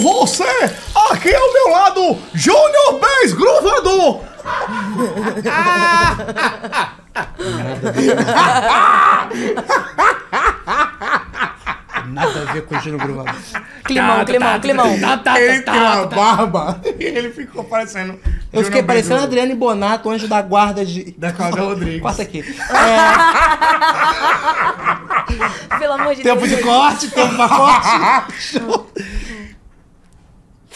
você, aqui ao meu lado, Júnior Bez Gruvador. Nada a ver com o Júnior Gruvador. Climão, tá, tá, climão, tá, climão. Ele tem uma barba e ele ficou parecendo... Eu fiquei parecendo Adriane Bonato, anjo da guarda de... Da Cláudia Rodrigues. Corta aqui. É. Pelo amor de Deus. Tempo de corte, tempo pra corte.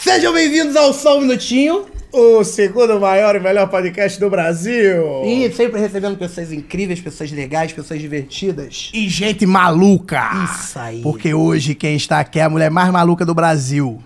Sejam bem-vindos ao Só um Minutinho, o segundo maior e melhor podcast do Brasil. E sempre recebendo pessoas incríveis, pessoas legais, pessoas divertidas. E gente maluca. Isso aí. Porque hoje quem está aqui é a mulher mais maluca do Brasil.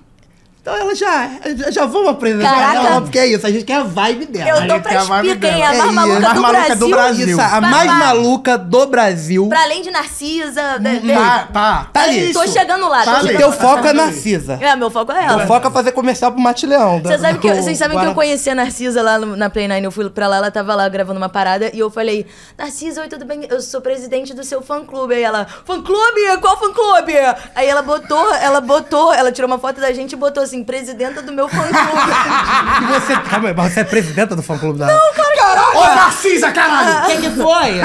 Então ela já, já vamos aprender. Caraca. Não, porque é isso, a gente quer a vibe dela. Eu dou pra é a mais maluca, do, maluca Brasil. do Brasil. Isso, a tá mais maluca do Brasil. Pra além de Narcisa. Hum, né, hum. Né? Tá, tá. Tá ali. Tô chegando lá. Tá Teu foco é tá Narcisa. É, meu foco é ela. Meu foco é fazer comercial pro Mate Leão. Vocês sabem que, eu, sabem que eu conheci a Narcisa lá na Play 9. Eu fui pra lá, ela tava lá gravando uma parada e eu falei, Narcisa, oi, tudo bem? Eu sou presidente do seu fã-clube. Aí ela, fã-clube? Qual fã-clube? Aí ela botou, ela botou, ela tirou uma foto da gente e botou assim, assim, presidenta do meu fã-clube. e você, calma aí, mas você é presidenta do fã-clube da... Não, cara, Caralho! Ô, Narcisa, caralho! O que, que foi?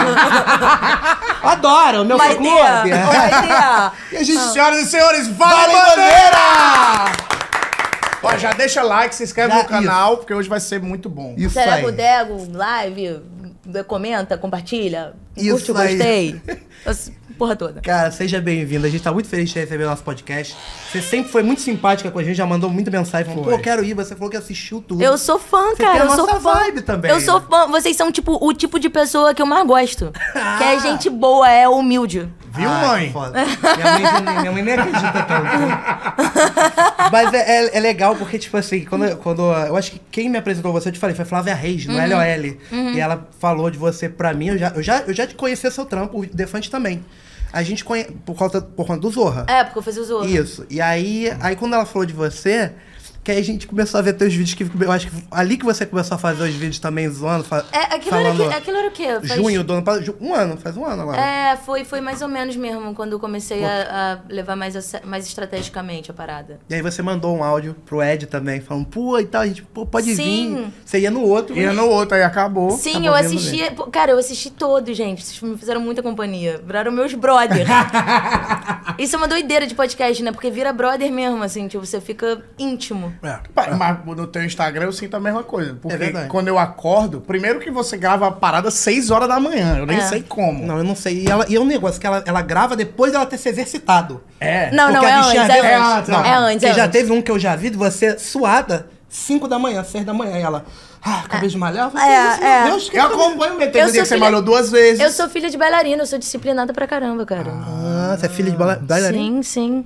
Adoro, meu fã-clube. e a gente, ah. senhoras e senhores, vale, vale bandeira! Ó, já deixa like, se inscreve já, no canal, isso. porque hoje vai ser muito bom. Isso Será aí. Dego, live, comenta, compartilha, isso curte gostei. porra toda. Cara, seja bem-vinda. A gente tá muito feliz de receber o nosso podcast. Você sempre foi muito simpática com a gente, já mandou muita mensagem. Falou, pô, quero ir. Você falou que assistiu tudo. Eu sou fã, Você cara. Tem eu sou fã. vibe também. Eu sou fã. Vocês são, tipo, o tipo de pessoa que eu mais gosto. que é gente boa, é humilde. Viu, Ai, ah, mãe? minha, mãe, minha mãe nem acredita tanto. Mas é, é, é, legal porque, tipo assim, quando, quando. Eu acho que quem me apresentou você, eu te falei, foi Flávia Reis, no uhum. LOL. Uhum. E ela falou de você pra mim. Eu já, eu já, eu já te conhecia seu trampo, o Defante também. A gente conhece. Por conta, por conta do Zorra. É, porque eu fazia o Zorra. Isso. E aí, aí quando ela falou de você, que aí a gente começou a ver teus vídeos que eu acho que ali que você começou a fazer os vídeos também zoando. Fa é, aquilo, falando, era, aquilo era o quê? Faz... Junho do ano passado. Um ano, faz um ano agora. É, foi, foi mais ou menos mesmo quando eu comecei a, a, levar mais, a, mais estrategicamente a parada. E aí você mandou um áudio pro Ed também, falando, pô, e tal, a gente, pô, pode Sim. vir. Você ia no outro. Ia né? no outro, aí acabou. Sim, acabou eu assisti. Pô, cara, eu assisti todos, gente. Vocês me fizeram muita companhia. Viraram meus brothers. Isso é uma doideira de podcast, né? Porque vira brother mesmo, assim, tipo, você fica íntimo. É, Mas no teu Instagram eu sinto a mesma coisa. É porque é quando eu acordo, primeiro que você grava a parada 6 horas da manhã. Eu nem é. sei como. Não, eu não sei. E, ela, e é um negócio que ela, ela grava depois dela ter se exercitado. É. Não, porque não, a é antes, é antes. Não, é antes. É já teve um que eu já vi de você suada, 5 da manhã, 6 da manhã. E ela... Ah, acabei de malhar? é, é. Deus, que eu acompanho meu tempo. um dia que você malhou duas vezes. Eu sou filha de bailarina, eu sou disciplinada pra caramba, cara. Ah, você é filha de bailarina? Sim, sim.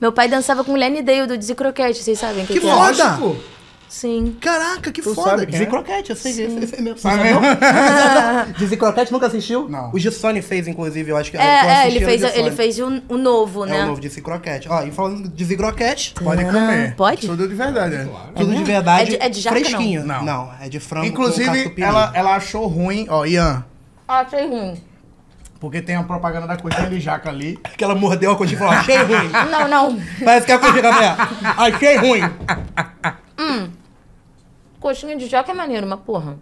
Meu pai dançava com Lenny Dale do Dizzy Croquete, vocês sabem que, que, que é? foda! É. Sim. Caraca, que tu foda. Sabe, é? Croquete, eu sei, eu sei, mesmo. não? Dizzy Croquete nunca assistiu? Não. O Gissone fez, inclusive, eu acho que é, é, ele fez Ele fez o, novo, né? É o né? novo Dizzy Croquete. Ó, e falando de Dizzy Croquete... Pode ah, comer. Pode? Tudo de verdade, né? Claro. Tudo de é, né? verdade. É de, é de fresquinho. Não. não. não, é de frango Inclusive, ela, ela achou ruim... Ó, Ian... Achei ruim. Porque tem a propaganda da coxinha de jaca ali. Que ela mordeu a coxinha e falou, achei ruim. Não, não. Parece que é a coxinha da mulher. Achei ruim. Hum. Coxinha de jaca é maneiro, mas porra.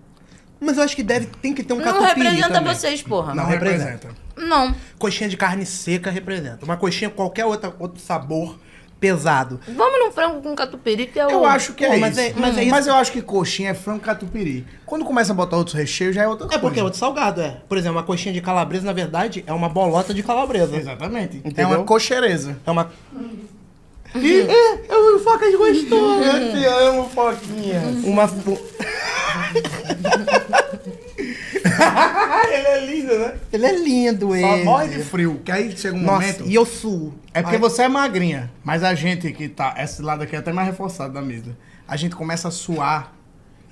Mas eu acho que deve, tem que ter um catupiry Não representa vocês, porra. Não, não representa. representa. Não. Coxinha de carne seca representa. Uma coxinha, qualquer outra, outro sabor, pesado. Vamos num frango com catupiry, que é o... Eu acho que é Pô, é, mas isso. É, mas é hum. isso. Mas eu acho que coxinha é frango catupiry. Quando começa a botar outros recheios, já é outra coisa. É porque é outro salgado, é. Por exemplo, uma coxinha de calabresa, na verdade, é uma bolota de calabresa. Exatamente. É Entendeu? É uma coxereza. É uma... Ih, hum. é, eu é amo facas gostosas. Eu te amo, né, foquinha. Uma... ele é lindo, né? Ele é lindo, ele. Só morre de frio, que aí chega um Nossa, momento... e eu suo. É porque Ai. você é magrinha, mas a gente que tá... Esse lado aqui é até mais reforçado da mesa. A gente começa a suar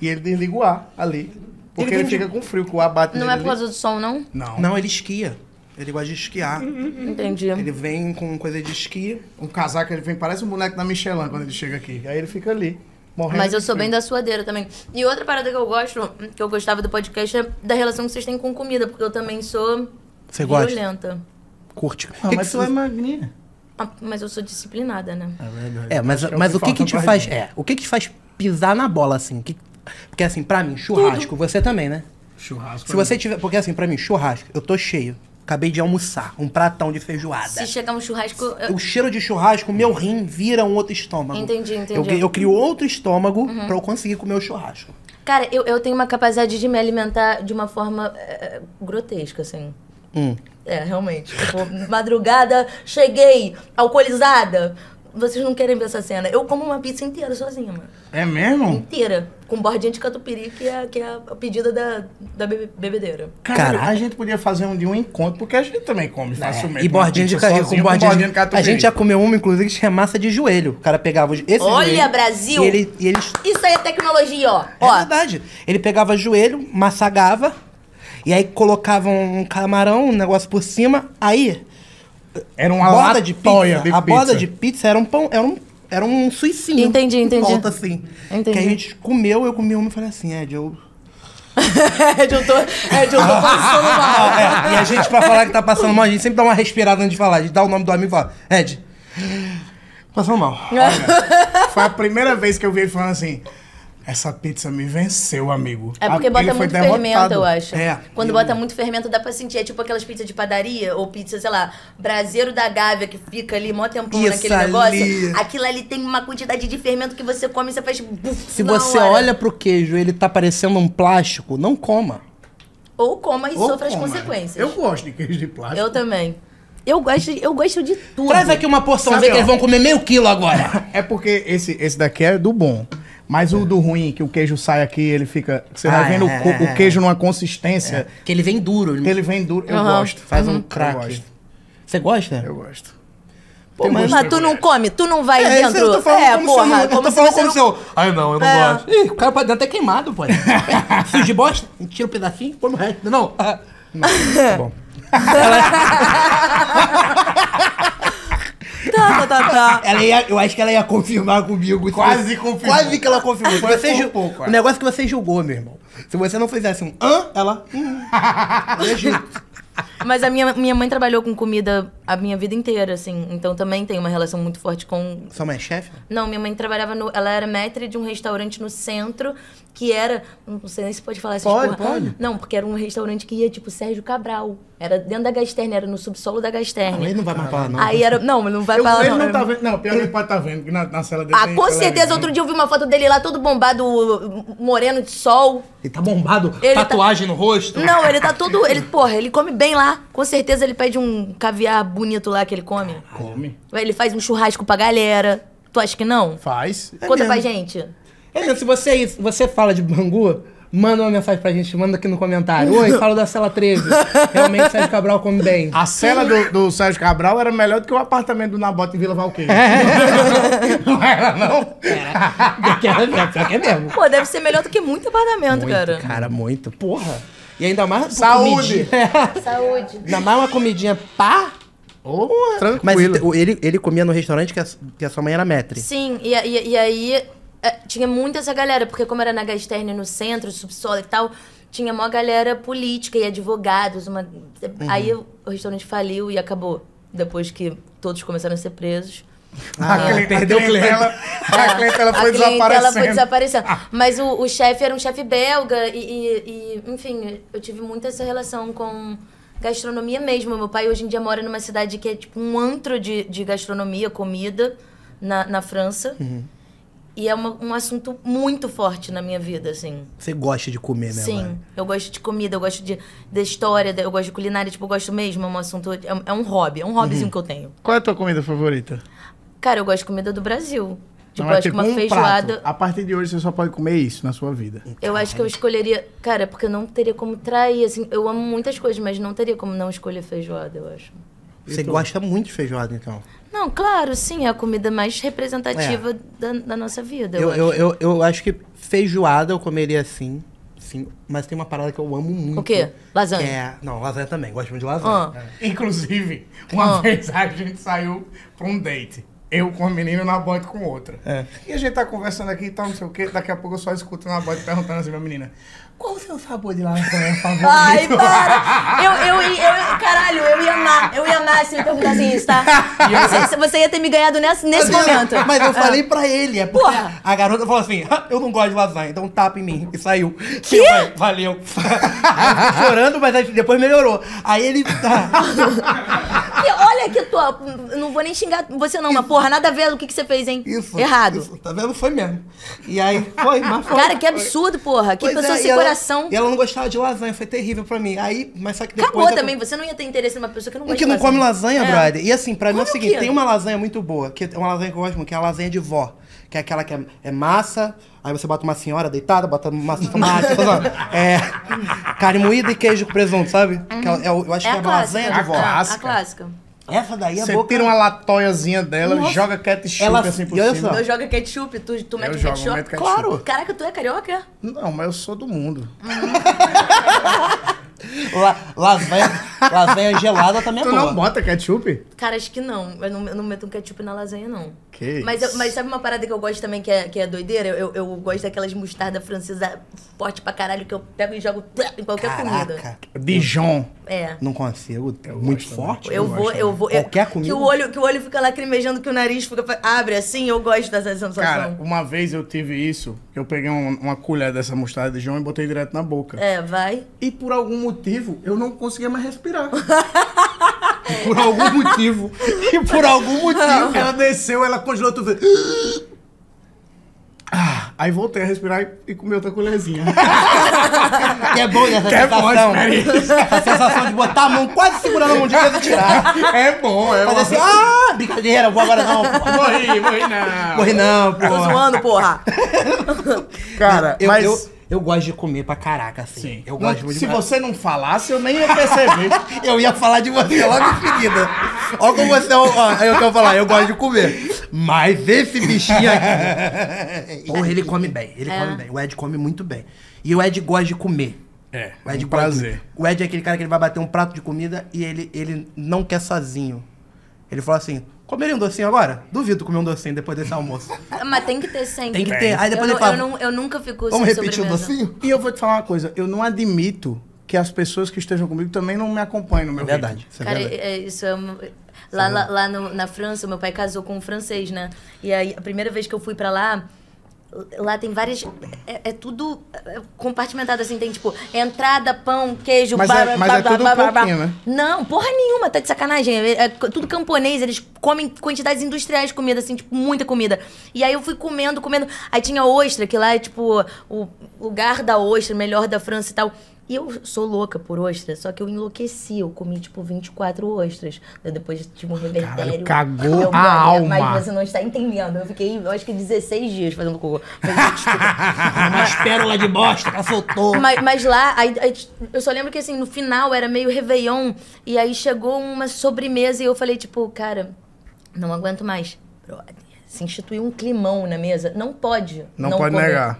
e ele desliga o ar ali. Porque ele, ele fica com frio, que o ar bate Não é por causa do som, não? Não. Não, ele esquia. Ele gosta de esquiar. Hum, hum, hum, Entendi. Ele vem com coisa de esqui. Um casaco, ele vem, parece um boneco da Michelin quando ele chega aqui. Aí ele fica ali. Morrendo Mas eu sou bem da suadeira também. E outra parada que eu gosto, que eu gostava do podcast, é da relação que vocês têm com comida, porque eu também sou Você gosta? violenta. Curte. Ah, mas você tu é magrinha. Ah, mas eu sou disciplinada, né? É verdade. É, mas, é mas o que que te faz... É, o que que te faz pisar na bola, assim? Que, porque, assim, pra mim, churrasco, Tudo. você também, né? Churrasco. Se você é tiver... Porque, assim, pra mim, churrasco, eu tô cheio. Acabei de almoçar, um pratão de feijoada. Se chegar um churrasco. Eu... O cheiro de churrasco, meu rim vira um outro estômago. Entendi, entendi. Eu, eu crio outro estômago uhum. para eu conseguir comer o churrasco. Cara, eu, eu tenho uma capacidade de me alimentar de uma forma é, grotesca, assim. Hum. É, realmente. Tipo, madrugada, cheguei, alcoolizada vocês não querem ver essa cena. Eu como uma pizza inteira sozinha, mano. É mesmo? Inteira. Com bordinha de catupiry, que é, que é a pedida da, da bebedeira. Cara, a gente podia fazer um de um encontro, porque a gente também come é, facilmente. É. E bordinha de, sozinho, com bordinha, com bordinha de catupiry. A gente já comeu uma, inclusive, que tinha massa de joelho. O cara pegava esse Olha, joelho, Brasil! E ele, e ele... Isso aí é tecnologia, ó. É ó. verdade. Ele pegava joelho, massagava, e aí colocava um camarão, um negócio por cima, aí era uma borda de pizza. De a pizza. borda de pizza era um pão, era um era um suicinho. Entendi, entendi. Volta assim. Entendi. Que a gente comeu, eu comi uma e falei assim, Ed, eu Ed, eu tô, Ed, eu tô ah, passando mal. Ah, é, e a gente, pra falar que tá passando mal, a gente sempre dá uma respirada antes de falar. A gente dá o nome do amigo e fala, Ed, passando mal. Olha, foi a primeira vez que eu vi ele falando assim, essa pizza me venceu, amigo. É porque bota muito derrotado. fermento, eu acho. É. Quando bota muito fermento, dá pra sentir. É tipo aquelas pizzas de padaria ou pizza, sei lá, braseiro da Gávea, que fica ali mó tempão Isso naquele ali. negócio. Aquilo ali tem uma quantidade de fermento que você come e você faz... Buf, Se você hora. olha pro queijo ele tá parecendo um plástico, não coma. Ou coma e Ou sofra coma. as consequências. Eu gosto de queijo de plástico. Eu também. Eu gosto, eu gosto de tudo. Traz aqui uma porção, que eles vão comer meio quilo agora. é porque esse, esse daqui é do bom. Mas é. o do ruim, que o queijo sai aqui, ele fica. Você ah, vai vendo é, o, é, o, é, é. queijo numa consistência. Que ele vem duro. Que ele vem duro. Eu uhum. gosto. Faz uhum. um crack. Você gosta? Eu gosto. Pô, mas, mas tu não come, tu não vai é, dentro. Eu tô é, porra, eu como tô falando como seu. Ai não, eu não é. gosto. Ih, o cara pode dentro até queimado, pô. Fio de bosta, tira um pedacinho, põe no resto. Não. não tá bom tá, tá, tá, tá. Ela ia, eu acho que ela ia confirmar comigo. Quase confirmou. Quase que ela confirmou. Foi você pouco, é. o negócio que você julgou, meu irmão. Se você não fizesse um hã, ela. Hum. É Mas a minha, minha mãe trabalhou com comida a minha vida inteira, assim. Então também tem uma relação muito forte com. Sua mãe é chefe? Não, minha mãe trabalhava no. Ela era maître de um restaurante no centro que era. Não sei nem se pode falar essas pode, porra. Pode. Não, porque era um restaurante que ia, tipo, Sérgio Cabral. Era dentro da Gasterna, era no subsolo da Gasterna. Não, ele não vai mais falar, não. Aí era. Não, não vai eu, pra Ele não, não tá vendo. Não, pior que ele pode estar tá vendo, que na, na cela dele. Ah, com certeza. Outro dia eu vi uma foto dele lá, todo bombado, moreno de sol. Ele tá bombado, ele tá- tatuagem tá... no rosto. Não, ele tá todo. Ele, porra, ele come bem lá. Com certeza ele pede um caviar bonito lá que ele come. Come. Ele faz um churrasco pra galera. Tu acha que não? Faz. É Conta é pra gente. É mesmo, se você, é você fala de Bangu, manda uma mensagem pra gente, manda aqui no comentário. Oi, falo da Cela 13. Realmente Sérgio Cabral come bem. A cela do, do Sérgio Cabral era melhor do que o apartamento do Nabote em Vila Valqueira. É. não era, não? Era. Que é, pior que é mesmo. Pô, deve ser melhor do que muito apartamento, Muito, cara. cara, muito. Porra. E ainda mais Saúde! Saúde. ainda mais uma comidinha pá. tranquilo. Mas tranquilo. ele, ele comia no restaurante que a, que a sua mãe era maître. Sim, e, e- e aí é, tinha muita essa galera, porque como era na Gasterne, no centro, subsolo e tal, tinha uma galera política e advogados. Uma... Uhum. Aí o restaurante faliu e acabou. Depois que todos começaram a ser presos. Ah, é, a perdeu o clientela, é. a clientela foi a desaparecendo. foi desaparecendo. Ah. Mas o, o chefe era um chefe belga e, e, e, enfim, eu tive muito essa relação com gastronomia mesmo. Meu pai hoje em dia mora numa cidade que é tipo um antro de, de gastronomia, comida, na, na França. Uhum. E é uma, um assunto muito forte na minha vida, assim. Você gosta de comer, né? Sim, eu gosto de comida, eu gosto de, de história, eu gosto de culinária, tipo, eu gosto mesmo, é um assunto. É, é um hobby, é um hobbyzinho uhum. que eu tenho. Qual é a tua comida favorita? Cara, eu gosto de comida do Brasil. Tipo, eu acho que tipo, uma um feijoada. Prato. A partir de hoje você só pode comer isso na sua vida. Eu acho que eu escolheria. Cara, porque eu não teria como trair, assim. Eu amo muitas coisas, mas não teria como não escolher feijoada, eu acho. Você gosta muito de feijoada, então? Não, claro, sim, é a comida mais é. representativa é. da, da, nossa vida. Eu, eu, acho. Eu, eu, eu, acho que feijoada eu comeria assim. Sim, mas tem uma parada que eu amo muito. O quê? Lasanha? É, não, lasanha também, gosto muito de lasanha. Ah. É. Inclusive, uma ah. vez a gente saiu pra um date. Eu com uma menina na boate com outra. É. E a gente tá conversando aqui e tá, tal, não sei o quê. Daqui a pouco eu só escuto na boate perguntando assim, minha menina. Qual o seu sabor de lasanha favorito? Ai, para! Eu, eu, eu, caralho, eu ia amar, eu ia amar se me perguntassem isso, tá? Você, você ia ter me ganhado nesse, nesse mas momento. mas eu ah. falei pra ele, é porque Porra. a garota falou assim, eu não gosto de lasanha, então tapa em mim. E saiu. Que? Eu, valeu. chorando, mas depois melhorou. Aí ele... Tá. olha que tu, não vou nem xingar você não, isso. mas porra, nada a ver o que, que você fez, hein? Isso. Errado. Isso, tá vendo? Foi mesmo. E aí, foi, mas foi. Cara, que absurdo, porra. Que pessoa é, se coração. E ela não gostava de lasanha, foi terrível pra mim. Aí, mas só que depois. Acabou eu... também, você não ia ter interesse numa pessoa que não gosta que não come lasanha, é. brother. E assim, pra come mim é o seguinte: tem uma lasanha muito boa, que é uma lasanha que eu gosto muito, que é a lasanha de vó. Que é aquela que é, é massa, aí você bota uma senhora deitada, bota massa de tomate, é, carne moída e queijo com presunto, sabe? Uhum. Que é, eu acho é que é a lasanha de vó. É a clássica. A clássica. Essa daí é Você tira uma latoiazinha dela, Nossa. joga ketchup Ela... assim por cima. Eu joga ketchup, tu, tu mete eu ketchup? Jogo, ketchup. Claro. Caraca, tu é carioca? Não, mas eu sou do mundo. La, lasanha, lasanha gelada também é tu boa. Tu não bota ketchup? Cara, acho que não. Eu não, eu não meto um ketchup na lasanha, não. Que mas, eu, mas sabe uma parada que eu gosto também que é, que é doideira? Eu, eu, gosto daquelas mostarda francesa forte pra caralho que eu pego e jogo em qualquer Caraca. comida. Dijon. É. Não consigo. Eu muito gosto, forte? Eu, eu vou, eu vou. Qualquer comida. Que o, olho, que o olho fica lacrimejando, que o nariz fica, abre assim, eu gosto dessa sensação. Cara, uma vez eu tive isso, eu peguei um, uma colher dessa mostarda de Dijon e botei direto na boca. É, vai. E por algum motivo eu não conseguia mais respirar. E por algum motivo. E por algum motivo. Ela desceu, ela congelou tudo. Ah, aí voltei a respirar e, e comi outra colherzinha. que é bom né, essa que sensação. É bom, a sensação de botar a mão quase segurando a mão de e tirar. É bom, é Fazer bom. assim, ah, brincadeira, vou agora não. Morri, morri não. Morri não, porra. Tô zoando, porra. Cara, eu, mas... Eu, eu gosto de comer pra caraca, assim. Sim. Eu gosto não, muito Se de... você não falasse, eu nem ia perceber. eu ia falar de você logo em seguida. Olha como você. Olha o que eu falar, eu gosto de comer. Mas esse bichinho aqui. porra, ele come bem. Ele é. come bem. O Ed come muito bem. E o Ed gosta de comer. É, o Ed um prazer. O Ed é aquele cara que ele vai bater um prato de comida e ele, ele não quer sozinho. Ele fala assim: Comeria um docinho agora? Duvido comer um docinho depois desse almoço. Mas tem que ter sempre. Tem que ter. Aí depois eu, ele fala, eu, não, eu nunca fico Vamos sem repetir o um docinho? E eu vou te falar uma coisa. Eu não admito que as pessoas que estejam comigo também não me acompanhem no meu é verdade, Cara, verdade. isso é... é, é lá, lá, lá no, na França, meu pai casou com um francês, né? E aí, a primeira vez que eu fui pra lá... Lá tem várias. É, é tudo é, compartimentado assim, tem tipo entrada, pão, queijo, mas é, tudo Não, porra nenhuma, tá de sacanagem. É, é, tudo camponês, eles comem quantidades industriais de comida, assim, tipo, muita comida. E aí eu fui comendo, comendo. Aí tinha ostra, que lá é tipo o lugar da ostra, melhor da França e tal. E eu sou louca por ostras, só que eu enlouqueci. Eu comi, tipo, 24 ostras. Eu depois tive um revertério. Caralho, cagou eu, a mas alma. Mas você não está entendendo. Eu fiquei, eu acho que 16 dias fazendo cocô. uma pérolas de bosta que soltou. Mas, mas lá, aí, aí, eu só lembro que, assim, no final era meio réveillon. E aí chegou uma sobremesa e eu falei, tipo, cara, não aguento mais. Brother se instituiu um climão na mesa. Não pode. Não, não pode comer. negar.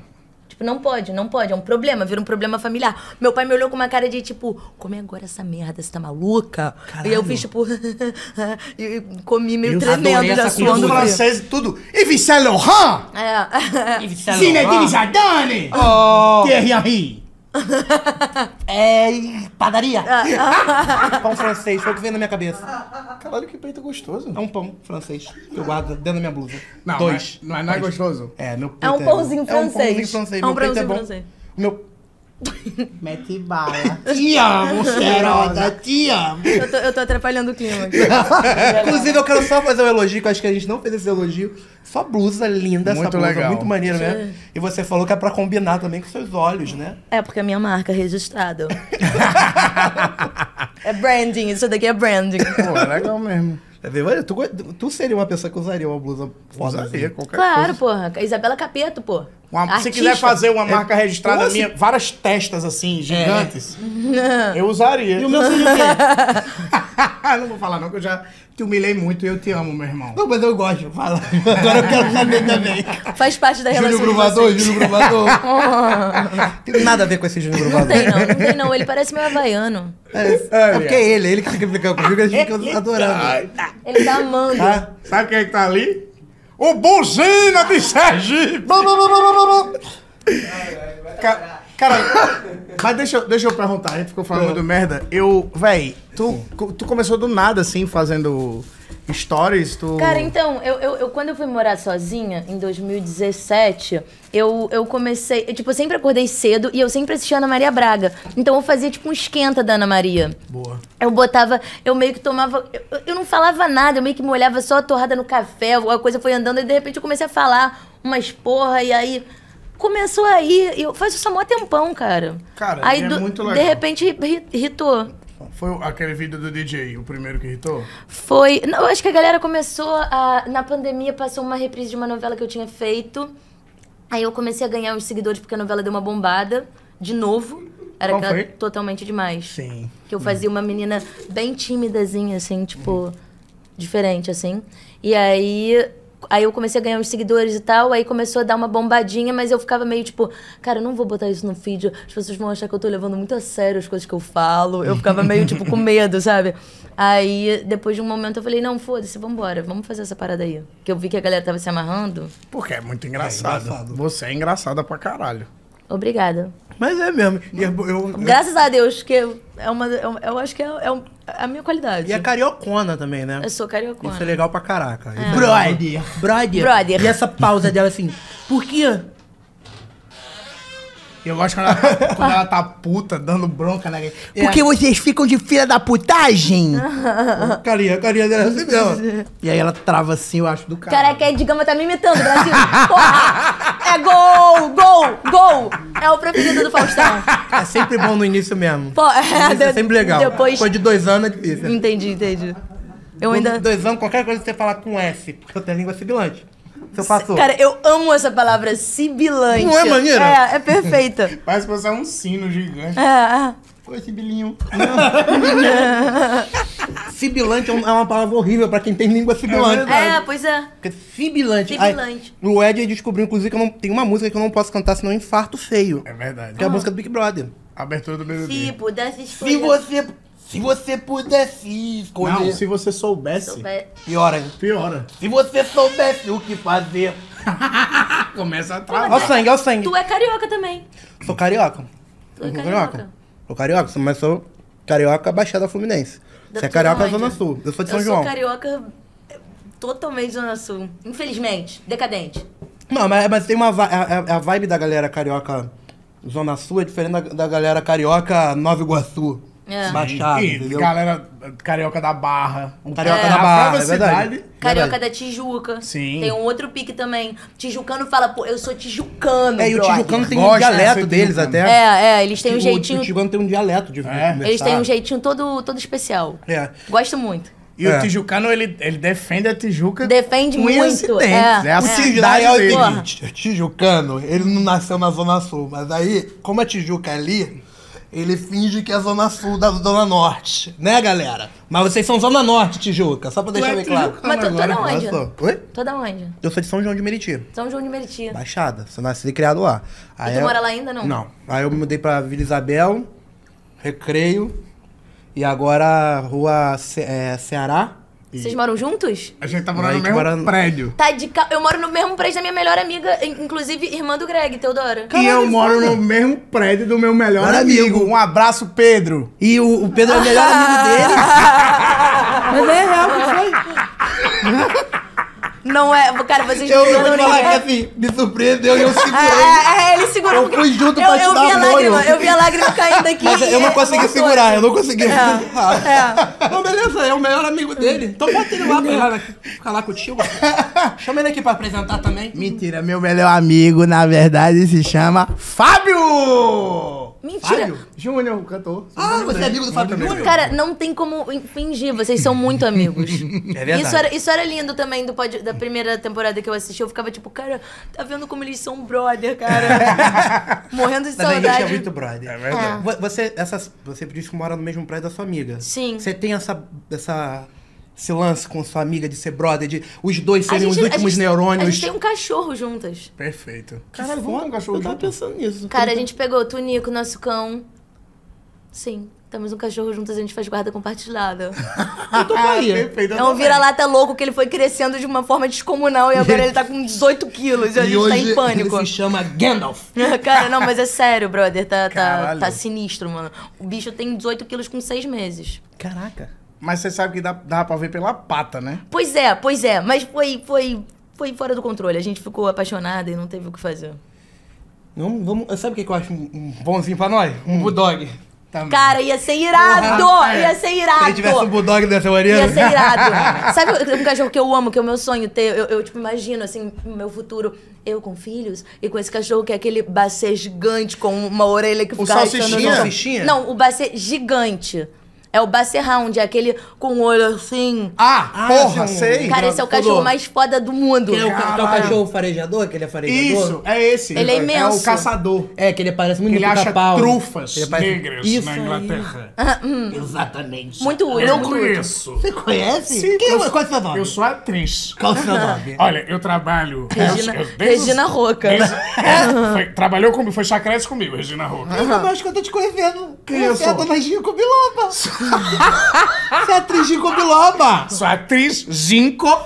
Tipo, não pode, não pode. É um problema, vira um problema familiar. Meu pai me olhou com uma cara de tipo, come é agora essa merda, você tá maluca? Caralho. E eu fiz tipo, e comi meio eu tremendo já suando. francês tudo. e Saint Laurent! É. Zinedine Zidane! Oh! Thierry Henry! é padaria. Ah, ah. pão francês, foi o que veio na minha cabeça. Caralho, que peito gostoso. É um pão francês que eu guardo dentro da minha blusa. Não, Dois. Não é, não é, é gostoso? É, meu é peito é, é um pãozinho francês. É um pãozinho francês. É um meu pãozinho peito é bom. francês. Meu Mete bala. Te amo, Xeroda, te amo. Eu tô, eu tô atrapalhando o clima aqui. Inclusive, eu quero só fazer um elogio, que eu acho que a gente não fez esse elogio. Só blusa linda, muito essa blusa, legal. muito maneira mesmo. Né? E você falou que é pra combinar também com seus olhos, né? É, porque a minha marca é registrada. é branding, isso daqui é branding. Pô, é legal mesmo. Tu, tu seria uma pessoa que usaria uma blusa foda usaria, assim. qualquer Claro, coisa. porra. Isabela Capeto, pô. Uma, se quiser fazer uma é marca registrada minha, várias testas assim, é. gigantes, eu usaria. E o meu seria o quê? não vou falar não, que eu já, te humilhei muito, eu te amo, meu irmão. Não, mas eu gosto, fala. Agora eu quero saber também. Faz parte da relação. Júnior Gruvador, Júnior Gruvador. oh. Tem nada a ver com esse Júnior Gruvador. Não tem, não, não tem, não. Ele parece meu havaiano. É, é, é porque é ele, ele que fica brincando comigo, a gente fica tá adorando. Ele tá amando. Ah, sabe quem é que tá ali? O Buzina de Sergipe! Ai, ai, vai Ca... Cara, mas deixa, eu- deixa eu perguntar, a gente ficou falando do é. merda. Eu, véi, tu, tu começou do nada, assim, fazendo stories, tu... Cara, então, eu, eu, eu- quando eu fui morar sozinha, em 2017, eu, eu comecei. Eu, tipo, eu sempre acordei cedo e eu sempre assistia Ana Maria Braga. Então eu fazia, tipo, um esquenta da Ana Maria. Boa. Eu botava, eu meio que tomava. Eu, eu não falava nada, eu meio que molhava só a torrada no café, alguma coisa foi andando, e de repente eu comecei a falar umas porra, e aí começou a ir. Eu, faz isso há mó tempão, cara. Cara, aí é do, muito legal. De repente irritou. Foi aquele vídeo do DJ, o primeiro que irritou? Foi. Não, eu acho que a galera começou a. Na pandemia passou uma reprise de uma novela que eu tinha feito. Aí eu comecei a ganhar uns seguidores porque a novela deu uma bombada. De novo. Era Qual aquela foi? totalmente demais. Sim. Que eu fazia uma menina bem tímidazinha, assim, tipo. Hum. Diferente, assim. E aí Aí eu comecei a ganhar uns seguidores e tal, aí começou a dar uma bombadinha, mas eu ficava meio tipo, cara, eu não vou botar isso no feed, as pessoas vão achar que eu tô levando muito a sério as coisas que eu falo. Eu ficava meio tipo com medo, sabe? Aí depois de um momento eu falei, não, foda-se, vambora, vamos fazer essa parada aí. Que eu vi que a galera tava se amarrando. Porque é muito é engraçado. É engraçado. Você é engraçada pra caralho. Obrigada. Mas é mesmo. Eu, eu, eu... Graças a Deus, que é uma. Eu, acho que é, é um a minha qualidade. E é cariocona também, né? Eu sou cariocona. Isso é legal pra caraca. É. Brother! Brother! Brother! E essa pausa dela assim, por quê? Eu gosto quando ela, tá, quando ela tá puta, dando bronca na né? é. Porque vocês ficam de filha da putagem? carinha, a carinha dela é assim mesmo. E aí ela trava assim, eu acho, do cara. Cara, é que a Edgama tá me imitando, Brasil. Porra! É gol, gol, gol! É o preferido do Faustão. É sempre bom no início mesmo. Pô, é, início é sempre legal. Depois... Depois de dois anos é difícil. Entendi, entendi. Eu ainda... Dois anos, qualquer coisa que você falar com S, porque eu tenho língua sibilante passou. Cara, eu amo essa palavra sibilante. Não é maneira É, é perfeita. Parece passar é um sino gigante. É. Foi é. sibilinho. sibilante é, é uma palavra horrível pra quem tem língua sibilante. É, é pois é. Sibilante. Sibilante. o Ed descobriu, inclusive, que não, tem uma música que eu não posso cantar senão infarto feio. É verdade. Que é a música do Big Brother. A abertura do BBB. Tipo, Se pudesse escolher... Se você se você pudesse escolher. Não, se você soubesse. Soube... Piora. Piora. Se você soubesse o que fazer. Começa a é travar. Olha é? o sangue, ó o sangue. Tu é carioca também. Sou carioca. Tu é carioca. carioca. Sou carioca, mas sou carioca Baixada Fluminense. Da você é carioca Zona então. Sul. Eu sou de São João. Eu sou carioca é, totalmente Zona Sul. Infelizmente. Decadente. Não, mas, mas tem uma. A, a, vibe da galera carioca Zona Sul é diferente da, da galera carioca Nova Iguaçu. É. Baixada, entendeu? galera carioca da Barra. carioca é, da Barra, é cidade. Carioca verdade. da Tijuca. Sim. Tem um outro pique também. Tijucano fala, pô, eu sou tijucano, É, e o tijucano tem Gosta, um né, dialeto deles até. É, é, eles têm o, um jeitinho... O tijucano tem um dialeto de é. Eles têm um jeitinho todo, todo especial. É. Gosto muito. E é. o tijucano, ele, ele defende a Tijuca. Defende muito. É. é. a Cidade é. é o seguinte, tijucano, ele não nasceu na Zona Sul, mas aí, como a Tijuca é ali, ele finge que é Zona Sul da Zona Norte. Né, galera? Mas vocês são Zona Norte, Tijuca, só pra deixar bem claro. Mas tu, tu é da onde? Oi? Tu da onde? Eu sou de São João de Meriti. São João de Meriti. Baixada. Você nasceu e criado lá. Aí e tu eu... mora lá ainda, não? Não. Aí eu me mudei pra Vila Isabel, Recreio, e agora Rua Ce... é, Ceará. E... Vocês moram juntos? A gente tá morando no mesmo prédio. Tá de ca... Eu moro no mesmo prédio da minha melhor amiga, inclusive irmã do Greg, Teodora. e eu moro no mesmo prédio do meu melhor amigo. amigo. Um abraço, Pedro. E o, o Pedro é o melhor amigo dele. Mas é real, que foi. Não é. Cara, vocês eu, não Eu vou que assim, me surpreendeu e eu é, segurei. É, é, ele segurou. Eu fui junto eu, pra eu te apoio. Eu vi a lágrima caindo aqui. Mas eu não consegui segurar, eu não consegui. É, é. Então, beleza, é o melhor amigo dele. Então bota ele lá pra lá, ficar lá contigo. Chama ele aqui pra apresentar também. Mentira, meu melhor amigo, na verdade, se chama Fábio! Mentira. Fábio? Júnior, o cantor. Ah, você é amigo do Fábio Júnior? Cara, não tem como fingir, vocês são muito amigos. é verdade. Isso era, isso era lindo também do, da primeira temporada que eu assisti. Eu ficava tipo, cara, tá vendo como eles são brother, cara? Morrendo de saudade. A gente é muito brother. É verdade. É. Você, essa, você disse que mora no mesmo prédio da sua amiga. Sim. Você tem essa, essa se lance com sua amiga de ser brother, de os dois serem gente, os últimos gente, neurônios. A gente tem um cachorro juntas. Perfeito. Caralho, vamos ter um cachorro Eu junto? tava pensando nisso. Cara, a gente pegou o Tunico, nosso cão. Sim. Temos um cachorro juntas, a gente faz guarda compartilhada. Eu tô ah, aí. É, perfeito, é um vira-lata louco que ele foi crescendo de uma forma descomunal e agora ele tá com 18 quilos e, e a gente hoje tá em pânico. Ele se chama Gandalf. Cara, não, mas é sério, brother. Tá, tá, tá, sinistro, mano. O bicho tem 18 quilos com 6 meses. Caraca. Mas você sabe que dá, dava pra ver pela pata, né? Pois é, pois é. Mas foi, foi, foi fora do controle. A gente ficou apaixonada e não teve o que fazer. Vamos, vamos, sabe o que eu acho um, um bonzinho pra nós? Um bulldog. Também. Cara, ia ser irado! Porra, ia ser irado! Se tivesse um bulldog dessa maneira... Ia ser irado. Sabe um cachorro que eu amo, que é o meu sonho ter? Eu, eu tipo, imagino, assim, meu futuro, eu com filhos, e com esse cachorro que é aquele bacê gigante com uma orelha que o fica... O salsichinha? Não, o bacê gigante. É o Basserround, é aquele com o olho assim. Ah, ah porra, assim, sei. Cara, esse é o cachorro Falou. mais foda do mundo. Que é, o, que é o cachorro farejador, que ele é farejador? Isso, é esse. Ele é imenso. É o caçador. É, que ele parece muito ele acha pau. trufas ele parece... negras Isso na Inglaterra. Ah, hum. Exatamente. Muito útil. Eu conheço. Você conhece? Sim, Quem, é eu, qual é o seu nome? Eu sou atriz. Qual é o seu nome? Olha, eu trabalho... Regina, eu, eu, Regina Roca. Desde, é, foi, trabalhou comigo, foi chacrete comigo, Regina Roca. Eu acho que eu tô te conhecendo. Quem eu sou? É a dona Regina Cubiloba. Você é atriz Ginkgo Biloba. Sou atriz Ginkgo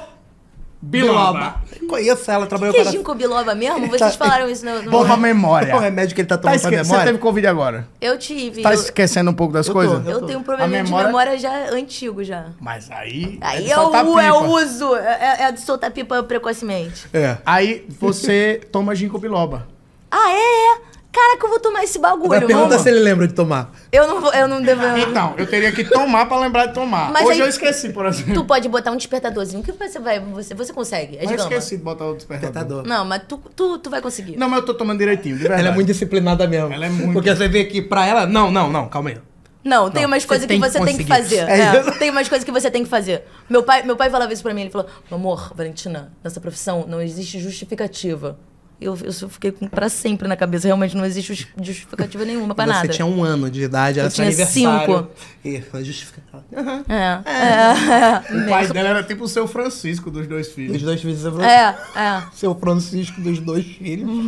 Biloba. Conheço ela, trabalhou com Que é Ginkgo Biloba mesmo? Vocês tá, é, falaram isso no... no... Bom a memória. É o remédio que ele tá tomando tá esque... pra memória? Você teve Covid agora? Eu tive. Tá eu... esquecendo um pouco das eu tô, coisas? Eu, eu tenho um problema memória... de memória já antigo já. Mas aí... É aí é o é uso. É, é de soltar pipa precocemente. É. Aí você toma Ginkgo Biloba. Ah, é, é. Caraca, eu vou tomar esse bagulho. Agora pergunta vamos? É se ele lembra de tomar. Eu não vou, eu não devo. Então, eu teria que tomar pra lembrar de tomar. Mas Hoje aí, eu esqueci, por exemplo. Tu pode botar um despertadorzinho que você vai. Você, você consegue. É eu esqueci de botar o despertador. Não, mas tu, tu, tu vai conseguir. Não, mas eu tô tomando direitinho, de verdade. Ela é muito disciplinada mesmo. Ela é muito. Porque você vê que pra ela. Não, não, não, calma aí. Não, tem não, umas coisas que, você tem que fazer. É. É. tem umas coisas que você tem que fazer. Meu pai, meu pai falava isso pra mim, ele falou: amor, Valentina, nessa profissão não existe justificativa. Eu, eu fiquei com pra sempre na cabeça. Realmente não existe justificativa nenhuma pra nada. Você tinha um ano de idade, seu tinha cinco. E foi justificado. Uhum. É, é. é. O pai dela era tipo o seu Francisco dos dois filhos. Dos dois filhos, seu Francisco. É, é. Seu Francisco dos dois filhos. Os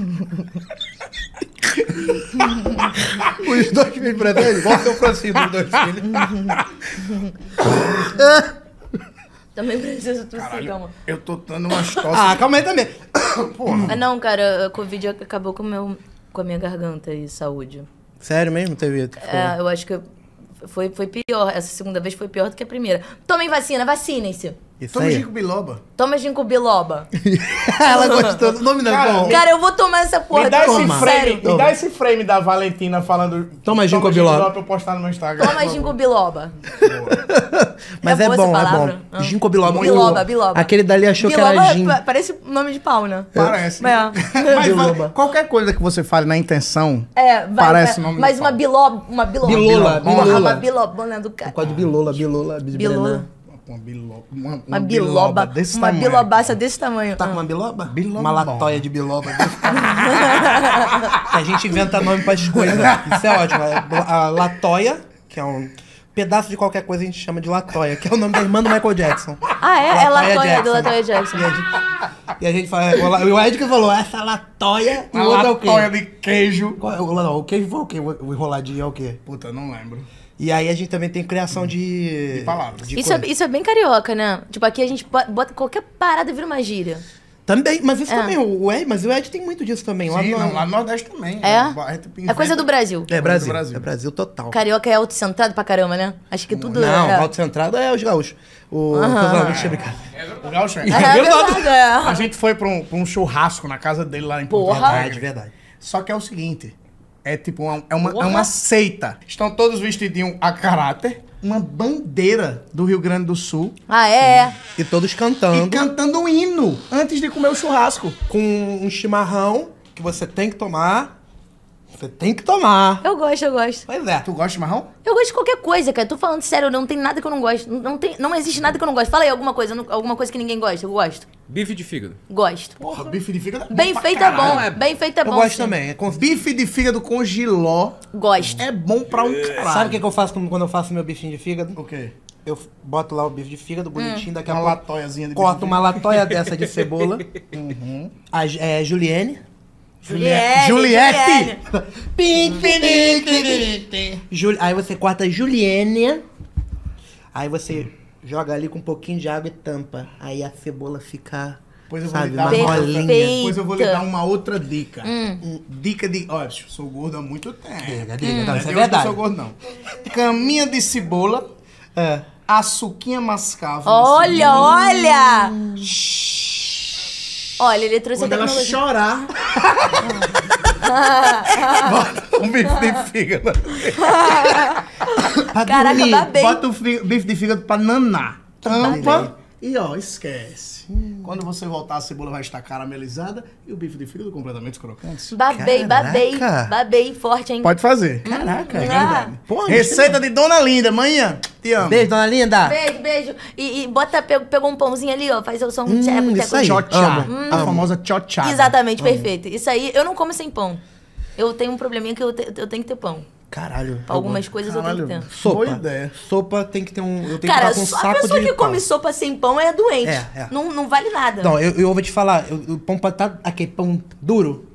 dois filhos pra dele, igual seu Francisco dos dois filhos. Também precisa tossir, Caralho, calma. Eu tô dando umas tosses. ah, calma aí também. Porra. Ah, não, cara, a Covid acabou com, meu, com a minha garganta e saúde. Sério mesmo, teve? É, eu acho que foi, foi pior. Essa segunda vez foi pior do que a primeira. Tomem vacina, vacinem-se. Isso Toma ginkgo biloba. Toma ginkgo biloba. Ela gostou do nome não cara, bom. Cara, eu vou tomar essa porra. Me dá, esse frame, me dá esse frame da Valentina falando... Toma ginkgo biloba. Toma eu postar no meu Instagram. Toma ginkgo biloba. Mas é, é bom, é bom. Ah. Ginkgo biloba. Muito... Biloba, biloba. Aquele dali achou biloba que era é gin. parece nome de pau, né? É. Parece. É. Mas biloba. qualquer coisa que você fale na intenção é, vai, parece vai, nome Mas uma biloba, uma biloba. Bilola. Uma biloba. Uma biloba do cara. Por de bilola, bilola, bilola com uma biloba. Uma, uma, uma biloba, biloba, desse uma tamanho. Uma bilobaça desse tamanho. Tá com uma ah. biloba? biloba uma latoia de biloba desse tamanho. a gente inventa nome para as coisas. Isso é ótimo. É a latoia, que é um pedaço de qualquer coisa a gente chama de Latoya, que é o nome da irmã do Michael Jackson. Ah, é? Latoya é latoia Jackson. do Latoya Jackson. E a gente, e a gente fala, o Ed que falou, essa Latoya, o outro é o quê? Latoya de queijo. Qual, é, não, o queijo foi o quê? O enroladinho é o quê? Puta, não lembro. E aí a gente também tem criação de. de palavras. De isso, é, isso, é, bem carioca, né? Tipo, aqui a gente bota qualquer parada vira uma gíria. Também, mas isso é. também, o Ed, mas o Ed tem muito disso também. Lá Sim, no, não, lá no Nordeste também. É? Né? É, é, é coisa do Brasil. É, Brasil. É Brasil, é Brasil total. Carioca é autocentrado pra caramba, né? Acho que tudo Não, é... autocentrado é os gaúchos. O... O é gaúcho é. é, A gente foi pra um, pra um churrasco na casa dele lá em Porra. Porto Porra. Verdade, verdade. Só que é o seguinte, é tipo uma, é uma, é uma seita. Estão todos vestidinhos a caráter. Uma bandeira do Rio Grande do Sul. Ah, é? E todos cantando. E cantando um hino antes de comer o churrasco. Com um chimarrão que você tem que tomar você tem que tomar. Eu gosto, eu gosto. Pois é. Tu gosta de marrom? Eu gosto de qualquer coisa, cara. Tô falando sério, não tem nada que eu não gosto. Não, tem, não existe nada que eu não gosto. Fala aí alguma coisa, alguma coisa que ninguém gosta. Eu gosto. Bife de fígado. Gosto. Porra, bife de fígado é Bem feito é bom. É... Bem feito é eu bom. Eu gosto sim. também. Com bife de fígado com giló. Gosto. É bom pra um é. caralho. Sabe o que, que eu faço quando eu faço meu bifinho de fígado? O quê? eu boto lá o bife de fígado bonitinho, hum. daqui a uma pouco. Uma latóiazinha de Corto uma latóia dessa de cebola. uhum. A é, Julienne, Juliette! Juliette! Juliette. Jul... Aí você corta a Juliene. Aí você joga ali com um pouquinho de água e tampa. Aí a cebola fica. Depois eu, sabe, vou lhe uma Depois eu vou lhe dar uma outra dica. Hum. Dica de. Ó, sou gordo há muito tempo. Diga, diga, hum. não, isso é verdade. Não sou gordo, não. Caminha de cebola. É. Açuquinha mascavo. Olha, olha! Shhh. Olha, ele trouxe Quando a tecnologia. ela chorar. bota um bife de fígado. pra Caraca, dormir. bem. Bota o bife de fígado pra nanar. Tampa. E ó, esquece. Hum. Quando você voltar, a cebola vai estar caramelizada e o bife de fígado completamente crocante. Babei, Caraca. babei. Babei forte, hein? Pode fazer. Caraca. Ah. É verdade. Receita de Dona Linda. Manhã, te amo. Beijo, Dona Linda. Beijo, beijo. E, e bota, pegou, um pãozinho ali, ó. Faz o som. Hum, tcheco, isso aí. Hum. A famosa tchotchá. Exatamente, amo. perfeito. Isso aí, eu não como sem pão. Eu tenho um probleminha que eu, te, eu tenho que ter pão. Caralho. Algumas vou... coisas Caralho, eu tenho que ter. Sopa. Boa ideia. Sopa tem que ter um. Eu tenho Cara, que com um saco A pessoa de que pão. come sopa sem pão é doente. É, é. Não, não vale nada. Não, eu, eu vou te falar, o pão pra tá aquele pão duro.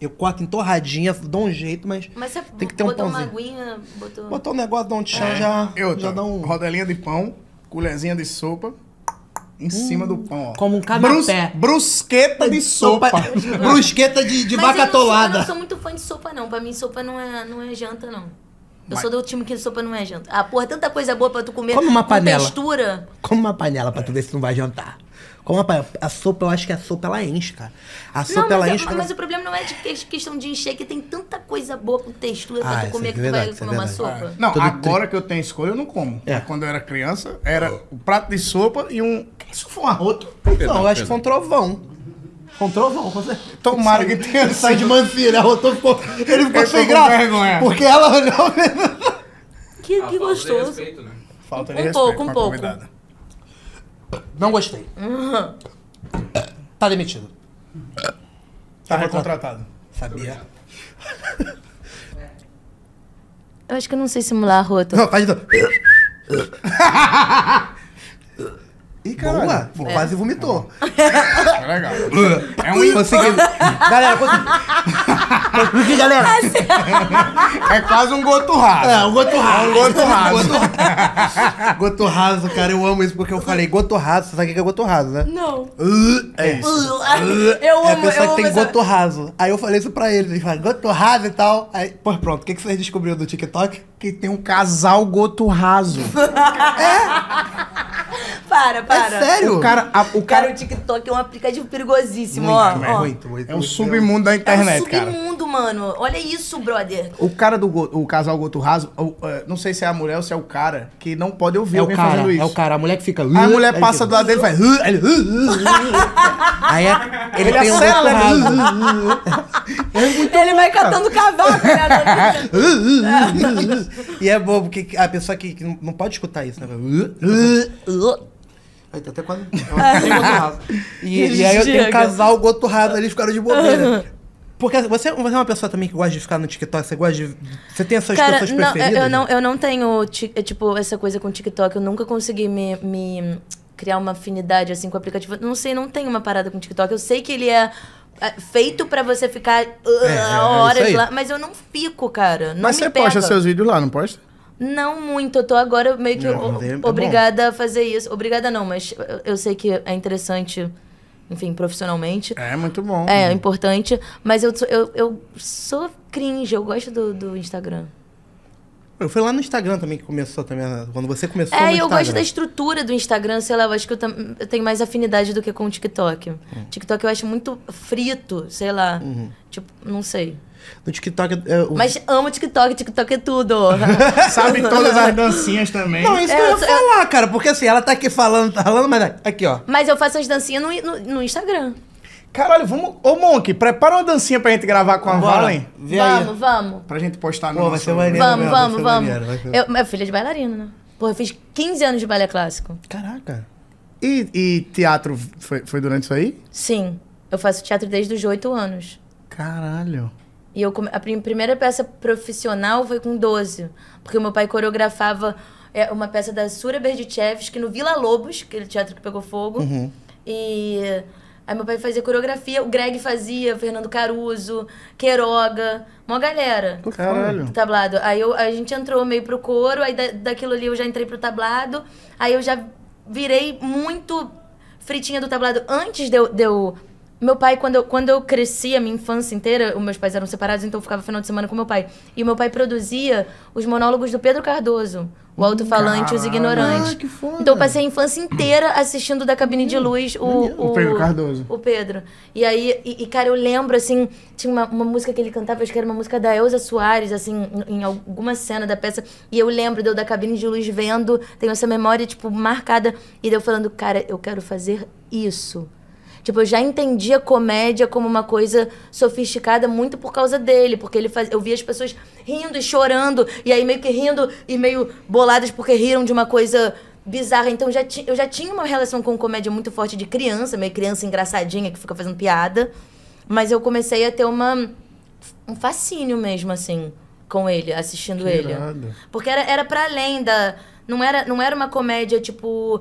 Eu corto em torradinha, dou um jeito, mas. Mas você tem que ter botou pãozinho. uma aguinha, botou. Botou um negócio, de um tchan, é. já. Eu, já tá. dá um. Rodelinha de pão, colherzinha de sopa em hum, cima do hum. pão. Ó. Como um canapé. Brus, brusqueta de sopa. brusqueta de, de Mas vaca tolada. Eu, não sou muito fã de sopa, não. Pra mim, sopa não é, não é janta, não. Eu sou do time que sopa não é janta. Ah, porra, tanta coisa boa pra tu comer. Como uma panela. textura. Como uma panela pra tu ver se tu não vai jantar. Como a, a sopa, eu acho que a sopa ela enche, cara. A sopa não, ela enche. mas ela... o problema não é de questão de encher, que tem tanta coisa boa com textura pra ah, tu é comer é verdade, que tu vai é comer é uma sopa. Não, agora tri... que eu tenho escolha, eu não como. É. Quando eu era criança, era um prato de sopa e um. Isso foi um arroto? Não, eu acho que foi um trovão. Com trovão, você. Tomara que tenha ele sai de mansilha. Ela ficou, ele ficou sem graça. Porque ela olhou. Que, que gostoso. Respeito, né? Falta um, um pouco, um pouco. Convidada. Não gostei. Tá demitido. Tá Tava contratado. Sabia. Eu acho que eu não sei simular a rota. Não, faz de novo. E cara, é. quase vomitou. É. Legal. É um consegui... Galera, consegui. Consegui, galera. É quase um goto raso. É, um goto raso. É um goto raso. goto goto raso, cara, eu amo isso porque eu falei goto raso. Você sabe o que é goto raso, né? Não. É isso. Eu amo, É a pessoa que tem essa... goto raso. Aí eu falei isso pra eles. Eles falaram goto raso e tal. Aí, pô, pronto. O que, que vocês descobriram do TikTok? Que tem um casal goto raso. é. Para, para. É sério? O cara, a, o cara... cara, o TikTok é um aplicativo perigosíssimo, muito, ó, né? ó. Muito, muito, é um submundo da internet, é um submundo, cara. mano. Olha isso, brother. O cara do o casal Goto Raso, é, não sei se é a mulher ou se é o cara, que não pode ouvir é alguém cara, fazendo isso. É o cara, a mulher que fica... A mulher passa do lado dele e faz... Aí é, ele, ele tem um é Ele vai cantando cavalo né? e é bom, porque a pessoa que, que não pode escutar isso, né? Até quando. e, e, aí eu tenho um casal goturrado ali, ficaram de bobeira. Porque você, você é uma pessoa também que gosta de ficar no TikTok, você gosta de. Você tem essas Cara, pessoas não, é, preferidas? Eu, não, eu não tenho, é, tipo, essa coisa com TikTok. Eu nunca consegui me, me criar uma afinidade assim com o aplicativo. Não sei, não tenho uma parada com TikTok. Eu sei que ele é, é feito para você ficar uh, é, horas é lá, mas eu não fico, cara. Não mas você pega. posta seus vídeos lá, não posta? Não muito, eu tô agora meio que não, o, é obrigada a fazer isso. Obrigada não, mas eu sei que é interessante, enfim, profissionalmente. É muito bom. É, né? importante. Mas eu, eu, eu sou cringe, eu gosto do, do Instagram. Eu fui lá no Instagram também que começou também. Quando você começou é, no Instagram. eu gosto da estrutura do Instagram, sei lá, eu acho que eu, eu tenho mais afinidade do que com o TikTok. Hum. TikTok eu acho muito frito, sei lá. Uhum. Tipo, não sei. No TikTok. É, é, o... Mas amo TikTok, TikTok é tudo. Sabe todas as dancinhas também. Não, isso é, que eu ia falar, cara, porque assim, ela tá aqui falando, tá falando, mas aqui, ó. Mas eu faço as dancinhas no, no, no Instagram. Caralho, vamos. Ô, Monk, prepara uma dancinha pra gente gravar com a Bora. Valen. Vê vamos, aí. vamos. Pra gente postar no. Pô, vai ser maneiro. Vamos, vamos, vamos. Maneiro, eu, minha filha é de bailarina, né? Pô, eu fiz 15 anos de balé clássico. Caraca. E, e teatro foi, foi durante isso aí? Sim. Eu faço teatro desde os 8 anos. Caralho. E eu a primeira peça profissional foi com 12, porque o meu pai coreografava é, uma peça da Sura Berdichevski no Vila Lobos, aquele teatro que pegou fogo. Uhum. E aí meu pai fazia coreografia, o Greg fazia, Fernando Caruso, Queiroga, uma galera. Caralho. Do tablado. Aí eu, a gente entrou meio pro coro, aí da, daquilo ali eu já entrei pro tablado, aí eu já virei muito fritinha do tablado antes de eu, de eu meu pai, quando eu, quando eu cresci a minha infância inteira, os meus pais eram separados, então eu ficava final de semana com meu pai. E meu pai produzia os monólogos do Pedro Cardoso, o alto-falante e os ignorantes. Ah, que foda. Então eu passei a infância inteira assistindo da cabine de luz o, o, o Pedro Cardoso. O Pedro. E aí, e, e, cara, eu lembro, assim, tinha uma, uma música que ele cantava, acho que era uma música da Elza Soares, assim, em, em alguma cena da peça. E eu lembro deu da cabine de luz vendo, tenho essa memória, tipo, marcada. E deu falando, cara, eu quero fazer isso Tipo, eu já entendia comédia como uma coisa sofisticada muito por causa dele, porque ele faz... eu via as pessoas rindo e chorando, e aí meio que rindo e meio boladas porque riram de uma coisa bizarra. Então já ti... eu já tinha uma relação com comédia muito forte de criança, meio criança engraçadinha que fica fazendo piada, mas eu comecei a ter uma um fascínio mesmo assim com ele, assistindo que ele. Irado. Porque era, era para além da. Não era, não era uma comédia, tipo.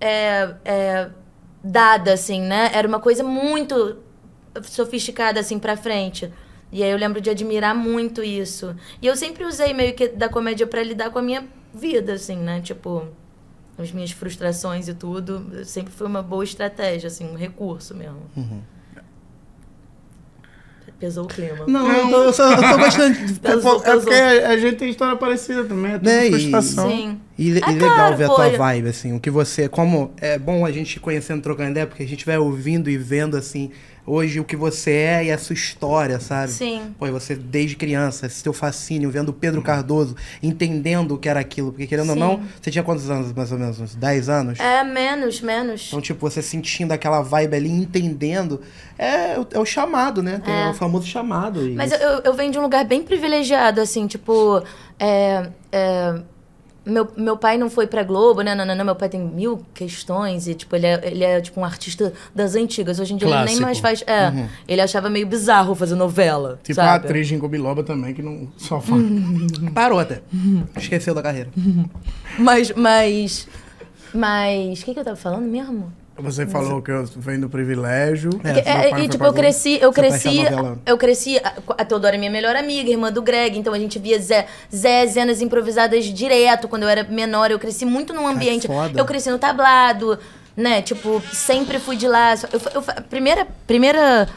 É, é, dada, assim, né? Era uma coisa muito sofisticada, assim, pra frente. E aí eu lembro de admirar muito isso. E eu sempre usei meio que da comédia para lidar com a minha vida, assim, né? Tipo, as minhas frustrações e tudo. Sempre foi uma boa estratégia, assim, um recurso mesmo. Uhum. Pesou o clima. Não, eu tô, eu só, eu tô bastante. pesou, é pesou. porque a, gente tem história parecida também, é tudo né? frustração. Sim. E, ah, e legal claro, ver a tua vibe, assim, o que você. Como é bom a gente conhecendo, trocando ideia, porque a gente vai ouvindo e vendo, assim, hoje o que você é e a sua história, sabe? Sim. Pô, você desde criança, esse teu fascínio, vendo o Pedro hum. Cardoso, entendendo o que era aquilo. Porque querendo Sim. ou não, você tinha quantos anos, mais ou menos? Uns 10 anos? É, menos, menos. Então, tipo, você sentindo aquela vibe ali, entendendo. É, é o chamado, né? Tem é. o famoso chamado. Mas eu, eu venho de um lugar bem privilegiado, assim, tipo. É, é meu, meu pai não foi pra Globo, né? Não, não, não, meu pai tem mil questões e, tipo, ele é, ele é tipo um artista das antigas. Hoje em dia Clássico. ele nem mais faz. É, uhum. ele achava meio bizarro fazer novela. Tipo sabe? a atriz em Gobiloba também, que não só faz. Parou até. Esqueceu da carreira. mas, mas. Mas. O que, que eu tava falando mesmo? Você falou que eu venho do privilégio. É, é e, tipo, eu cresci, eu cresci, eu cresci, a Teodora é minha melhor amiga, irmã do Greg, então a gente via Zé, Zenas improvisadas direto quando eu era menor. Eu cresci muito num ambiente. foda. eu cresci no tablado, né? Tipo, sempre fui de lá. Eu, eu, primeira, primeira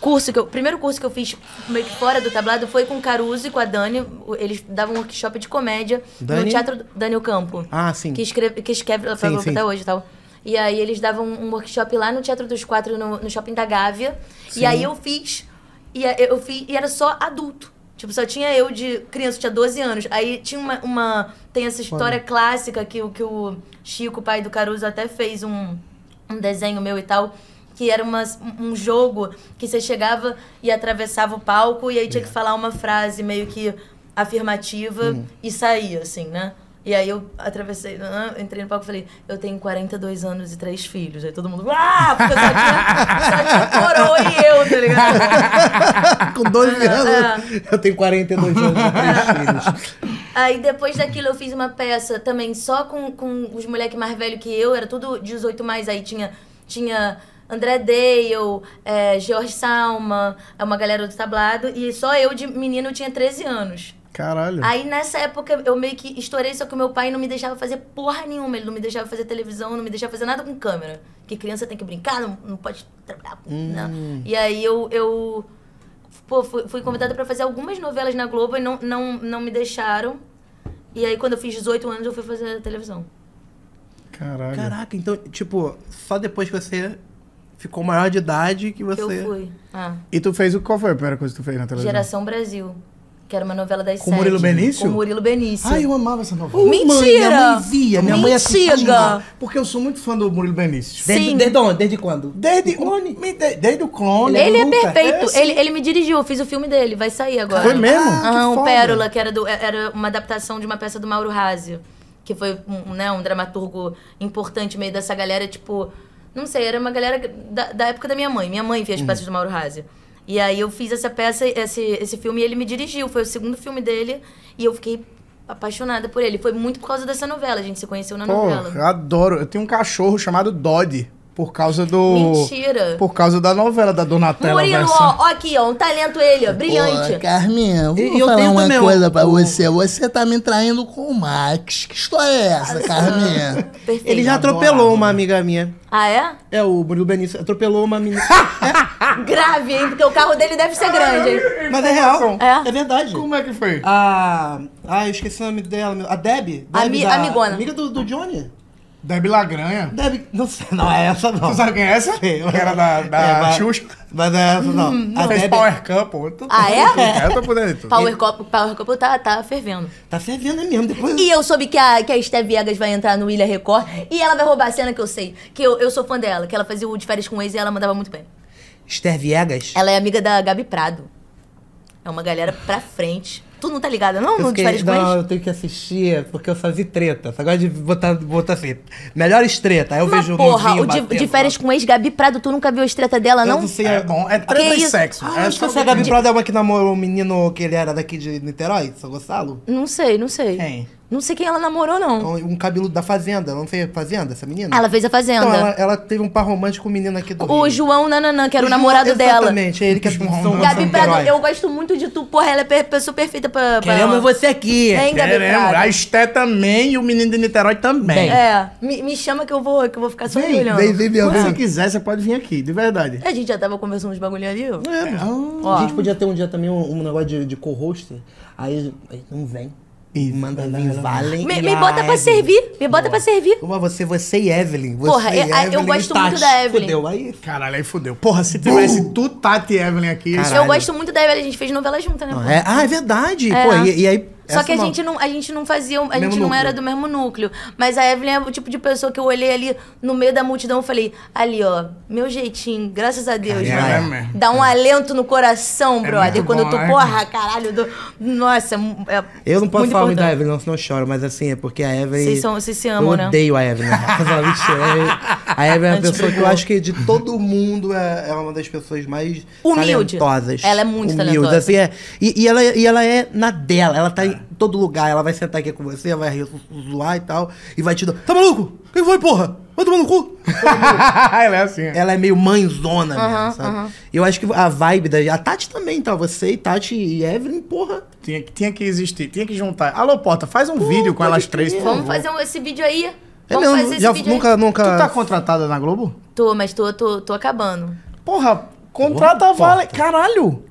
curso que eu, primeiro curso que eu fiz meio que fora do tablado foi com o Caruso e com a Dani. Eles davam um workshop de comédia Dani? no Teatro Daniel Campo. Ah, sim. Que escreve, que escreve sim, sim. até hoje e tal. E aí eles davam um workshop lá no Teatro dos Quatro, no, no shopping da Gávea. Sim. E aí eu fiz. E eu fiz. E era só adulto. Tipo, só tinha eu de criança, tinha 12 anos. Aí tinha uma. uma tem essa história clássica que, que o Chico, pai do Caruso, até fez um, um desenho meu e tal que era uma, um jogo que você chegava e atravessava o palco e aí tinha que é. falar uma frase meio que afirmativa hum. e saía, assim, né? E aí eu atravessei, né, entrei no palco e falei, eu tenho 42 anos e três filhos. Aí todo mundo, ah, porque só tinha, só tinha e eu, tá ligado? Com 12 é. anos, é. eu tenho 42 anos e três filhos. Aí depois daquilo eu fiz uma peça também só com, com os moleques mais velhos que eu, era tudo 18 mais, aí tinha... tinha André Dale, é, George Salma, é uma galera do tablado, e só eu de menino tinha 13 anos. Caralho. Aí nessa época eu meio que estourei, só que o meu pai não me deixava fazer porra nenhuma. Ele não me deixava fazer televisão, não me deixava fazer nada com câmera. Porque criança tem que brincar, não, não pode trabalhar. Hum. Não. E aí eu. eu pô, fui, fui convidada para fazer algumas novelas na Globo e não, não, não me deixaram. E aí quando eu fiz 18 anos eu fui fazer televisão. Caralho. Caraca, então, tipo, só depois que você ficou maior de idade que você. Eu fui. Ah. E tu fez o qual foi a primeira coisa que tu fez na televisão? Geração Brasil que era uma novela das com sete. Murilo Benício? Com Murilo Benício. Ai, eu amava essa novela. Mentira! Mãe, minha mãe via, minha Mentira. mãe assistia. Porque eu sou muito fã do Murilo Benício. Desde, Sim. Desde onde? Desde quando? Desde, clone. desde, desde o clone. Ele, é, perfeito. É, ele, ele me dirigiu, eu fiz o filme dele, vai sair agora. Foi mesmo? Ah, ah o Pérola, que era, do, era uma adaptação de uma peça do Mauro Razio. Que foi um, né, um dramaturgo importante meio dessa galera, tipo... Não sei, era uma galera da, da época da minha mãe. Minha mãe fez as hum. peças do Mauro Razio. E aí eu fiz essa peça, esse, esse filme, e ele me dirigiu. Foi o segundo filme dele. E eu fiquei apaixonada por ele. Foi muito por causa dessa novela. A gente se conheceu na Pô, novela. Eu adoro. Eu tenho um cachorro chamado Dodd. Por causa do. Mentira! Por causa da novela da Donatella. Murilo, versão... ó, ó, aqui, ó, um talento ele, ó, brilhante. Ô, Carminha, vou e, falar uma coisa ó, pra você. Você tá me traindo com o Max. Que história é essa, Carminha? Perfeito. Ele já atropelou Adorado. uma amiga minha. Ah, é? É, o Murilo Benício atropelou uma menina. grave, hein? Porque o carro dele deve ser grande, hein? Mas é real. É. É verdade. Como é que foi? A. Ah, ah, eu esqueci o nome dela. A Deb. Ami- amigona. Amiga do, do Johnny. Deb Lagranha. Deb. Não sei, não é essa não. Você sabe quem é essa? Sei, era da, da É, mas- Xuxa. Mas não é essa não. Hum, a Fez é- Power Couple. tô- Ah, é? É, eu tô por dentro. Power Cup, Power tá, tá fervendo. tá fervendo é mesmo. Depois. E eu soube que a, que a Esther Viegas vai entrar no Ilha Record e ela vai roubar a cena que eu sei. Que eu, eu sou fã dela, que ela fazia o de férias com o ex e ela mandava muito bem. Esther Viegas? Ela é amiga da Gabi Prado. É uma galera pra frente. Tu não tá ligada, não? Eu fiquei, no não, eu tenho que assistir, porque eu só vi treta. Só gosto de botar, botar assim. Melhor estreta. Aí eu Mas vejo porra, o de, de férias com ex, Gabi Prado, tu nunca viu a estreta dela, não? Eu não sei, é bom. É treta e sexo. Ah, Acho que essa então Gabi de... Prado é uma que namorou um menino que ele era daqui de Niterói, São Gonçalo? Não sei, não sei. Quem? Não sei quem ela namorou, não. Então, um cabelo da Fazenda. Ela não fez a Fazenda, essa menina? Ela fez a Fazenda. Então, ela, ela teve um par romântico com um menino aqui do O Rio. João Nananã, que era o, o namorado João, dela. Exatamente, é ele que é um romance. Gabi Prado, eu gosto muito de tu, porra. Ela é pessoa perfeita pra, pra... Queremos você aqui. É, hein, Gabi Queremos. Prado? A Esté também e o menino de Niterói também. É. Me, me chama que eu vou, que eu vou ficar só vem, olhando. Vem, vem, vem. Se você quiser, você pode vir aqui, de verdade. A gente já tava conversando uns bagulho ali, ó. É, é. a gente podia ter um dia também um, um negócio de, de co host Aí, aí não vem. E manda vir Valen. Me, me bota pra servir. Me bota Boa. pra servir. Como você, você e Evelyn. Você Porra, e é, é, eu, Evelyn, eu gosto muito da Evelyn. Fudeu aí. Caralho, aí fudeu. Porra, se tivesse uh. tu, Tati e Evelyn aqui. Caralho. Eu gosto muito da Evelyn. A gente fez novela junta, né? é, ah, é verdade. É. Pô, e, e aí só que a, uma... gente não, a gente não fazia, a mesmo gente não núcleo. era do mesmo núcleo. Mas a Evelyn é o tipo de pessoa que eu olhei ali no meio da multidão e falei, ali, ó, meu jeitinho, graças a Deus, Cara, mano. É, é Dá um é. alento no coração, é brother. Quando bom, eu é, porra, caralho, do... nossa, Eu não posso falar muito da Evelyn, não, senão eu choro, mas assim, é porque a Evelyn. Vocês, são, vocês se amam, eu né? odeio a Evelyn. a Evelyn é uma pessoa que eu acho que de todo mundo é, é uma das pessoas mais Humilde. talentosas. Ela é muito Humilde. talentosa. Assim, é, e, e, ela, e ela é na dela, ela tá em todo lugar. Ela vai sentar aqui com você, vai zoar e tal. E vai te dar. Tá maluco? Quem foi, porra? Vai tomar no cu. ela é assim. É. Ela é meio mãezona mesmo, sabe? Eu acho que a vibe da. A Tati também, tá? Você, Tati e Evelyn, porra. Tinha, tinha que existir, tinha que juntar. Alô, Porta, faz um Pô, vídeo com elas três, por favor. Vamos fazer um, esse vídeo aí. É Vamos mesmo, fazer já esse vídeo nunca, aí. nunca. Tu tá contratada na Globo? Tô, mas tô, tô, tô acabando. Porra, contrata a Vale. Caralho!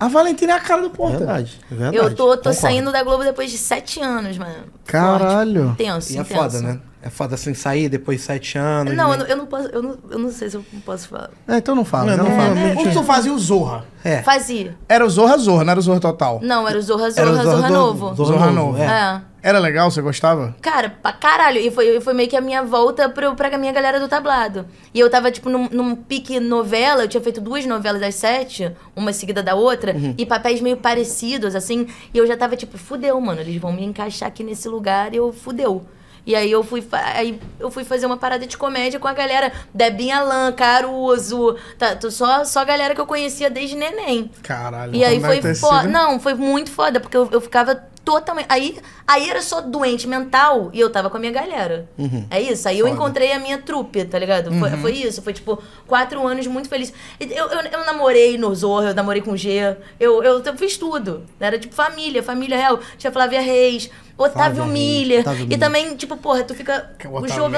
A Valentina é a cara do Porta. Verdade, é verdade. Eu tô, tô saindo da Globo depois de sete anos, mano. Caralho. Forte. Intenso, E é intenso. foda, né? É foda sem assim, sair depois de sete anos. Não, né? eu, não posso. Eu não, eu não sei se eu posso falar. É, então não fala. Não, então não, não fala. É, o que fazia é o Zorra? É. Fazia. Era o Zorra Zorra, não era o Zorra Total. Não, era o Zorra Zorra, era o Zorra, Zorra, Zorra Novo. Zorra, Zorra Novo, é. é. Era legal, você gostava? Cara, pra caralho. E foi, foi meio que a minha volta pro, pra minha galera do tablado. E eu tava, tipo, num, num pique novela. Eu tinha feito duas novelas das sete, uma seguida da outra, uhum. e papéis meio parecidos, assim. E eu já tava, tipo, fudeu, mano. Eles vão me encaixar aqui nesse lugar e eu fudeu. E aí eu fui, aí eu fui fazer uma parada de comédia com a galera. Debinha Lan, Caruso. Tá, só, só a galera que eu conhecia desde neném. Caralho. E então aí foi foda. Não, foi muito foda, porque eu, eu ficava totalmente. Aí, aí era só doente mental e eu tava com a minha galera. Uhum. É isso. Aí Foda. eu encontrei a minha trupe, tá ligado? Foi, uhum. foi isso. Foi tipo quatro anos muito feliz. Eu, eu, eu, namorei no Zorro, eu namorei com G. Eu, eu, eu fiz tudo. Era tipo família, família real. Tinha Flávia Reis. Otávio Miller. Otávio e também, tipo, porra, tu fica. O, o jogo.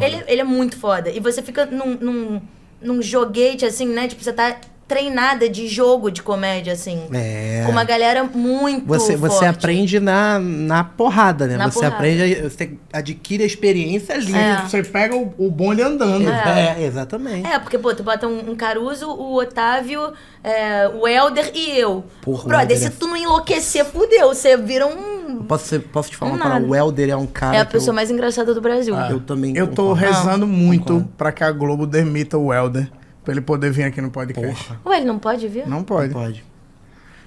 Ele, ele é muito foda. E você fica num, num, num joguete, assim, né? Tipo, você tá treinada de jogo de comédia, assim. É. Com uma galera muito. Você, você forte. aprende na, na porrada, né? Na você porrada. aprende, você adquire a experiência ali. É. Você pega o, o bonde andando. É. é. exatamente. É, porque, pô, tu bota um, um Caruso, o Otávio, é, o Helder e eu. Porra, Brother, se é tu não enlouquecer, fudeu. Você vira um. Posso, posso te falar uma O Helder é um cara. É a pessoa eu... mais engraçada do Brasil. Ah, eu também. Eu tô concordo. rezando muito para que a Globo demita o Helder. Pra ele poder vir aqui no podcast. Porra. Ou ele não pode vir? Não pode. Não pode.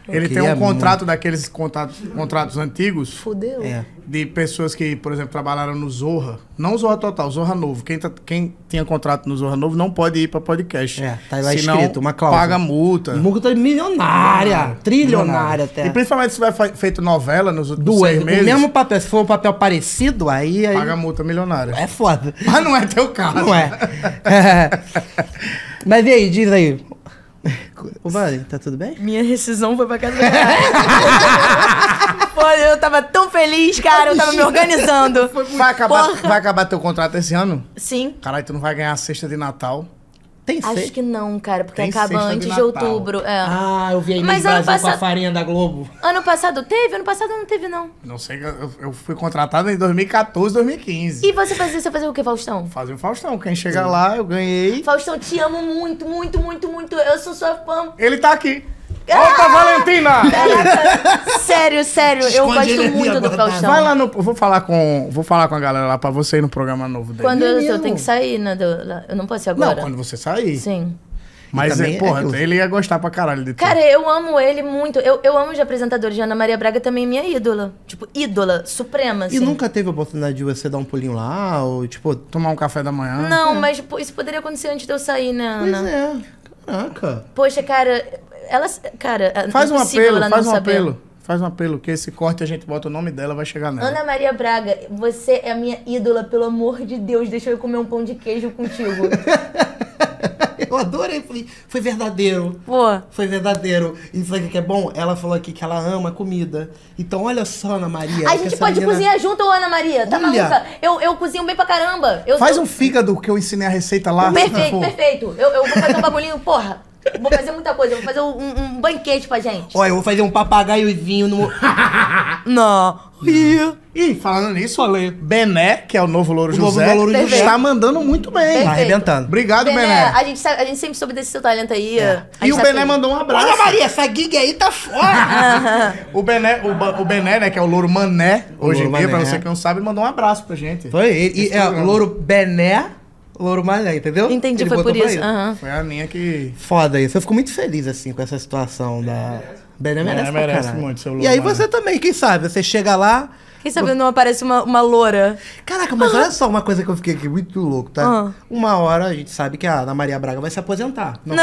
Ele tem um contrato daqueles contratos, contratos antigos. Fudeu. É. De pessoas que, por exemplo, trabalharam no Zorra. Não Zorra Total, Zorra Novo. Quem, tá, quem tinha contrato no Zorra Novo não pode ir pra podcast. É, tá lá Senão, escrito, uma cláusula. paga multa. Multa tá milionária, ah, trilionária até. E principalmente se tiver feito novela nos últimos Duas, seis meses. O mesmo papel, se for um papel parecido, aí... aí... Paga multa milionária. É foda. Mas não é teu caso. Não é. é. Mas e aí, diz aí. Ô, Vale, tá tudo bem? Minha rescisão foi pra casa Pô, eu tava tão feliz, cara. Eu tava me organizando. Vai acabar, vai acabar teu contrato esse ano? Sim. Caralho, tu não vai ganhar a cesta de Natal. Tem Acho que não, cara, porque Tem acaba antes de outubro. É. Ah, eu vi aí Mas Brasil com a farinha da Globo. Ano passado teve? Ano passado não teve, não. Não sei, eu, eu fui contratada em 2014, 2015. E você fazia, você fazia o que, Faustão? Fazia o Faustão. Quem chega Sim. lá, eu ganhei. Faustão, te amo muito, muito, muito, muito. Eu sou sua fã. Ele tá aqui. Volta, ah! Valentina! sério, sério, Esconde eu gosto muito do Faustão. Vai lá no. Vou falar com, vou falar com a galera lá pra você ir no programa novo dele. Quando eu, eu tenho que sair, né? Eu não posso ir agora. Não, quando você sair. Sim. Mas, é, é, porra, é ele ia gostar pra caralho de tudo. Cara, eu amo ele muito. Eu, eu amo os apresentadores. Ana Maria Braga também é minha ídola. Tipo, ídola, suprema, assim. E nunca teve a oportunidade de você dar um pulinho lá? Ou, tipo, tomar um café da manhã? Não, é. mas tipo, isso poderia acontecer antes de eu sair, né, Ana? Pois é. Caraca. Poxa, cara, ela, cara, é faz um apelo, faz um saber. apelo. Faz um apelo, que esse corte a gente bota o nome dela, vai chegar nela. Ana Maria Braga, você é a minha ídola, pelo amor de Deus, deixa eu comer um pão de queijo contigo. eu adorei, foi, foi verdadeiro. Pô. Foi verdadeiro. E sabe o que é bom? Ela falou aqui que ela ama comida. Então, olha só, Ana Maria. A gente pode menina... cozinhar junto, Ana Maria. Tá olha. maluca? Eu, eu cozinho bem pra caramba. Eu Faz tô... um fígado que eu ensinei a receita lá. Perfeito, perfeito. Eu, eu vou fazer um bagulhinho, porra. Vou fazer muita coisa, vou fazer um, um banquete pra gente. Olha, eu vou fazer um papagaiozinho no. Não. Ih, Ih, falando nisso, Ale, Bené, que é o novo Louro o José, novo Louro José, está mandando muito bem. Está Tá arrebentando. Obrigado, Bené. Bené. A, gente, a gente sempre soube desse seu talento aí. É. E o Bené feliz. mandou um abraço. Olha, Maria, essa gig aí tá fora. o, Bené, o, o, Bené, né, que é o Louro Mané, hoje Louro em dia, Mané. pra você que não sabe, mandou um abraço pra gente. Foi ele. E, é, o Louro Bené Louro malha, entendeu? Entendi, Ele foi por isso. Uhum. Foi a minha que. Foda isso. Eu fico muito feliz, assim, com essa situação da. Bené merece, Bené merece muito seu Louro E aí você também, quem sabe? Você chega lá quem sabe não aparece uma, uma loura? Caraca, mas olha só uma coisa que eu fiquei aqui muito louco, tá? Ah. Uma hora a gente sabe que a Ana Maria Braga vai se aposentar. Não,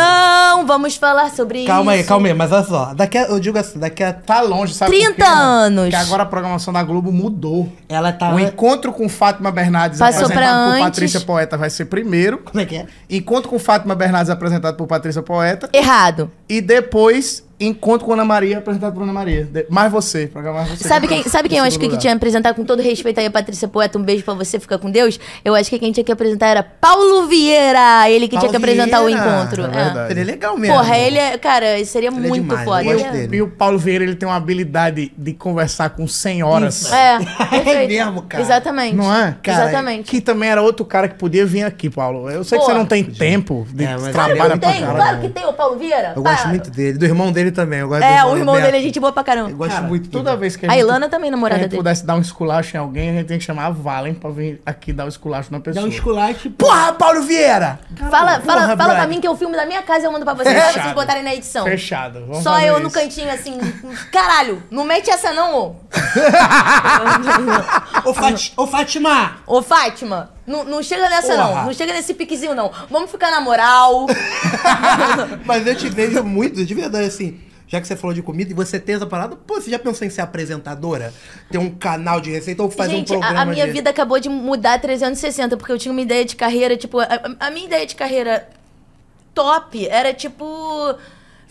não vamos falar sobre calma isso. Calma aí, calma aí, mas olha só. Daqui a, eu digo assim, daqui a. Tá longe, sabe? 30 anos. Que agora a programação da Globo mudou. Ela tá. O encontro com Fátima Bernardes Passou apresentado por Patrícia Poeta vai ser primeiro. Como é que é? Encontro com Fátima Bernardes apresentado por Patrícia Poeta. Errado. E depois Encontro com Ana Maria, apresentado por Ana Maria. Mais você, programa mais você. Sabe quem, sabe quem eu acho que, que tinha com todo respeito aí a Patrícia Poeta, um beijo pra você, fica com Deus. Eu acho que quem tinha que apresentar era Paulo Vieira, ele que Paulo tinha que apresentar Vieira. o encontro. É, Ele é legal mesmo. Porra, ele é, cara, seria é muito demais, foda. É e o Paulo Vieira, ele tem uma habilidade de conversar com senhoras. Isso. É, é mesmo, cara. Exatamente. Não é? Cara, Exatamente. Que também era outro cara que podia vir aqui, Paulo. Eu sei Porra. que você não tem podia. tempo de é, trabalhar é pra tem, Claro que tem o Paulo Vieira. Eu Para. gosto muito dele, do irmão dele dele também. Eu gosto é, o irmão dele é gente boa pra caramba. Eu gosto Cara, muito. Toda vez que a, a gente, Ilana também, namorada dele. Se pudesse dar um esculacho em alguém, a gente tem que chamar a Valen pra vir aqui dar um esculacho na pessoa. Dá um esculacho. Porra, Paulo Vieira! fala, porra, fala, fala pra mim que o filme da minha casa eu mando pra vocês, pra vocês botarem na edição. Fechado. Vamos Só eu isso. no cantinho assim. Caralho, não mete essa não, ô. Fat, ô, Fátima! Ô, Fátima! Não, não chega nessa, Porra. não. Não chega nesse piquezinho, não. Vamos ficar na moral. Mas eu te vejo muito, de verdade, assim já que você falou de comida e você tem essa parada, pô, você já pensou em ser apresentadora? Ter um canal de receita ou fazer Gente, um programa? A, a minha de... vida acabou de mudar 360, porque eu tinha uma ideia de carreira, tipo, a, a minha ideia de carreira top era tipo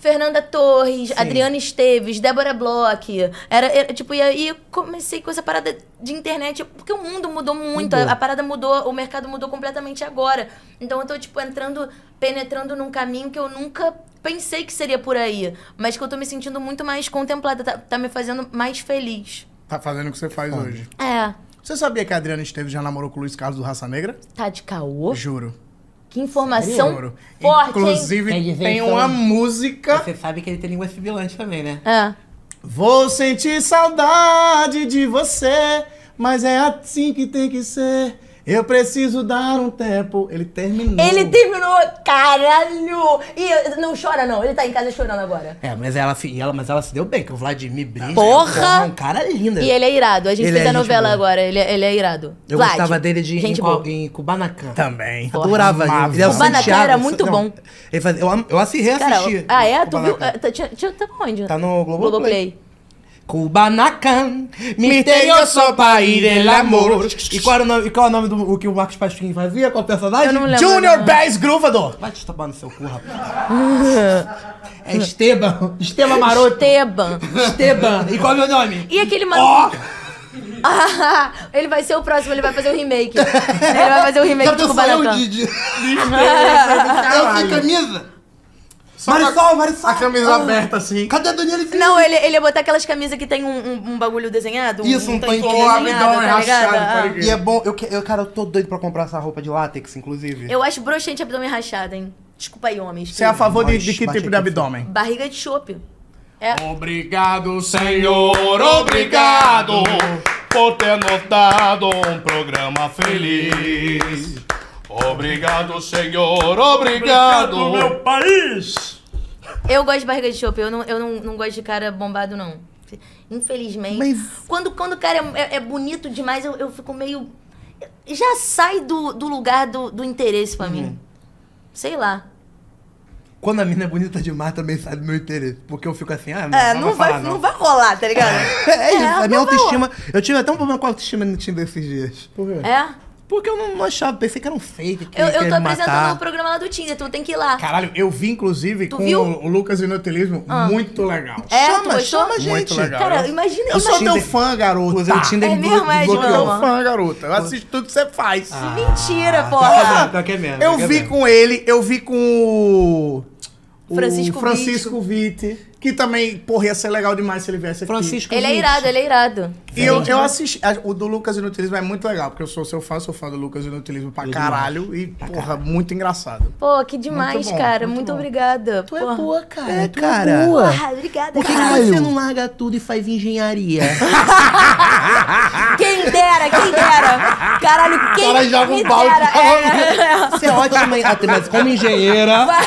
Fernanda Torres, Sim. Adriana Esteves, Débora Bloch. Era, era tipo, e aí comecei com essa parada de internet, porque o mundo mudou muito, mudou. A, a, parada mudou, o mercado mudou completamente agora. Então eu tô, tipo, entrando, penetrando num caminho que eu nunca pensei que seria por aí. Mas que eu tô me sentindo muito mais contemplada, tá, tá me fazendo mais feliz. Tá fazendo o que você faz hoje. É. Você sabia que a Adriana Esteves já namorou com o Luiz Carlos do Raça Negra? Tá de caô? Juro. Que informação Sério? forte, Inclusive, hein? tem uma música... Você sabe que ele tem língua sibilante também, né? Ah. Vou sentir saudade de você, mas é assim que tem que ser. Eu preciso dar um tempo. Ele terminou. Ele terminou, caralho! E não chora, não. Ele tá em casa chorando agora. É, mas ela, ela, mas ela se deu bem, que o Vladimir Brito. Porra! É um cara lindo. E ele é irado. A gente ele fez é a novela agora. Ele, é, ele é irado. Eu Vlad. gostava dele de gente em, em Kubanacan. Também. Porra. Adorava ele. É Kubanacan era muito não, bom. Ele eu, eu assi Cara, ah, é? Tu viu? Ah, tá, tá onde? Tá no Globoplay. Globoplay. Kubanakan, misterioso país del amor. E qual, era o nome, e qual é o nome do o que o Marcos Pasquim fazia? Qual personagem? Eu não lembro, Junior não. Bass Vai te tapar no seu cu, rapaz. é Esteban. Esteban Maroto. Esteban. Esteban. E qual é o meu nome? E aquele mano? Oh! Ah, ele vai ser o próximo, ele vai fazer o um remake. Ele vai fazer o um remake do Kubanacan. Eu de camisa? Só Marisol, Marisol! A camisa ah. aberta, assim. Cadê a Daniela Felipe? Não, ele, ele ia botar aquelas camisas que tem um, um, um bagulho desenhado. Isso, um, um tanquinho desenhado, tá Rachado, ah. E é bom, eu, eu, cara, eu tô doido pra comprar essa roupa de látex, inclusive. Eu acho broxante abdômen rachado, hein? Desculpa aí, homens. Você é a favor de, de que tipo de abdômen? Barriga de chope. É. Obrigado, Senhor, obrigado por ter notado um programa feliz. Obrigado, Senhor, obrigado, obrigado meu país. Eu gosto de barriga de chope. Eu, não, eu não, não gosto de cara bombado, não. Infelizmente. Mas... Quando, quando o cara é, é bonito demais, eu, eu fico meio. Já sai do, do lugar do, do interesse pra uhum. mim. Sei lá. Quando a mina é bonita demais, também sai do meu interesse. Porque eu fico assim, ah, não, é, não, não vai, falar, não. não. vai rolar, tá ligado? é, é, é isso, é, a minha autoestima. Eu tive até um problema com a autoestima no time desses dias. Por quê? É? Porque eu não achava, pensei que era um fake. Que eu, eu tô apresentando o programa lá do Tinder, tu tem que ir lá. Caralho, eu vi, inclusive, tu com viu? o Lucas Inutilismo, ah. muito legal. É, chama, chama a gente. Muito legal. Cara, imagina Eu sou teu fã, garoto. Inclusive, o tá. Tinder é Eu sou teu fã, garota. Eu assisto tudo que você faz. É ah, Mentira, tá porra. Tá Eu é vi com ele, eu vi com o. Francisco, Francisco Vitti. Que também, porra, ia ser legal demais se ele viesse aqui. Francisco Ele é irado, ele é irado. E eu, eu assisti. O do Lucas Inutilismo é muito legal, porque eu sou seu fã, sou fã do Lucas Inutilismo pra caralho. E, porra, muito engraçado. Pô, que demais, Muito bom, cara. muito Muito, obrigada. Tu é boa, cara. É, tu é cara. é boa. Porra, obrigada, Por que, você não larga tudo e faz engenharia? Quem dera, quem dera. Caralho, quem cara joga um balde dera. É. Você é ótima atriz, ah, mas como engenheira. Vai,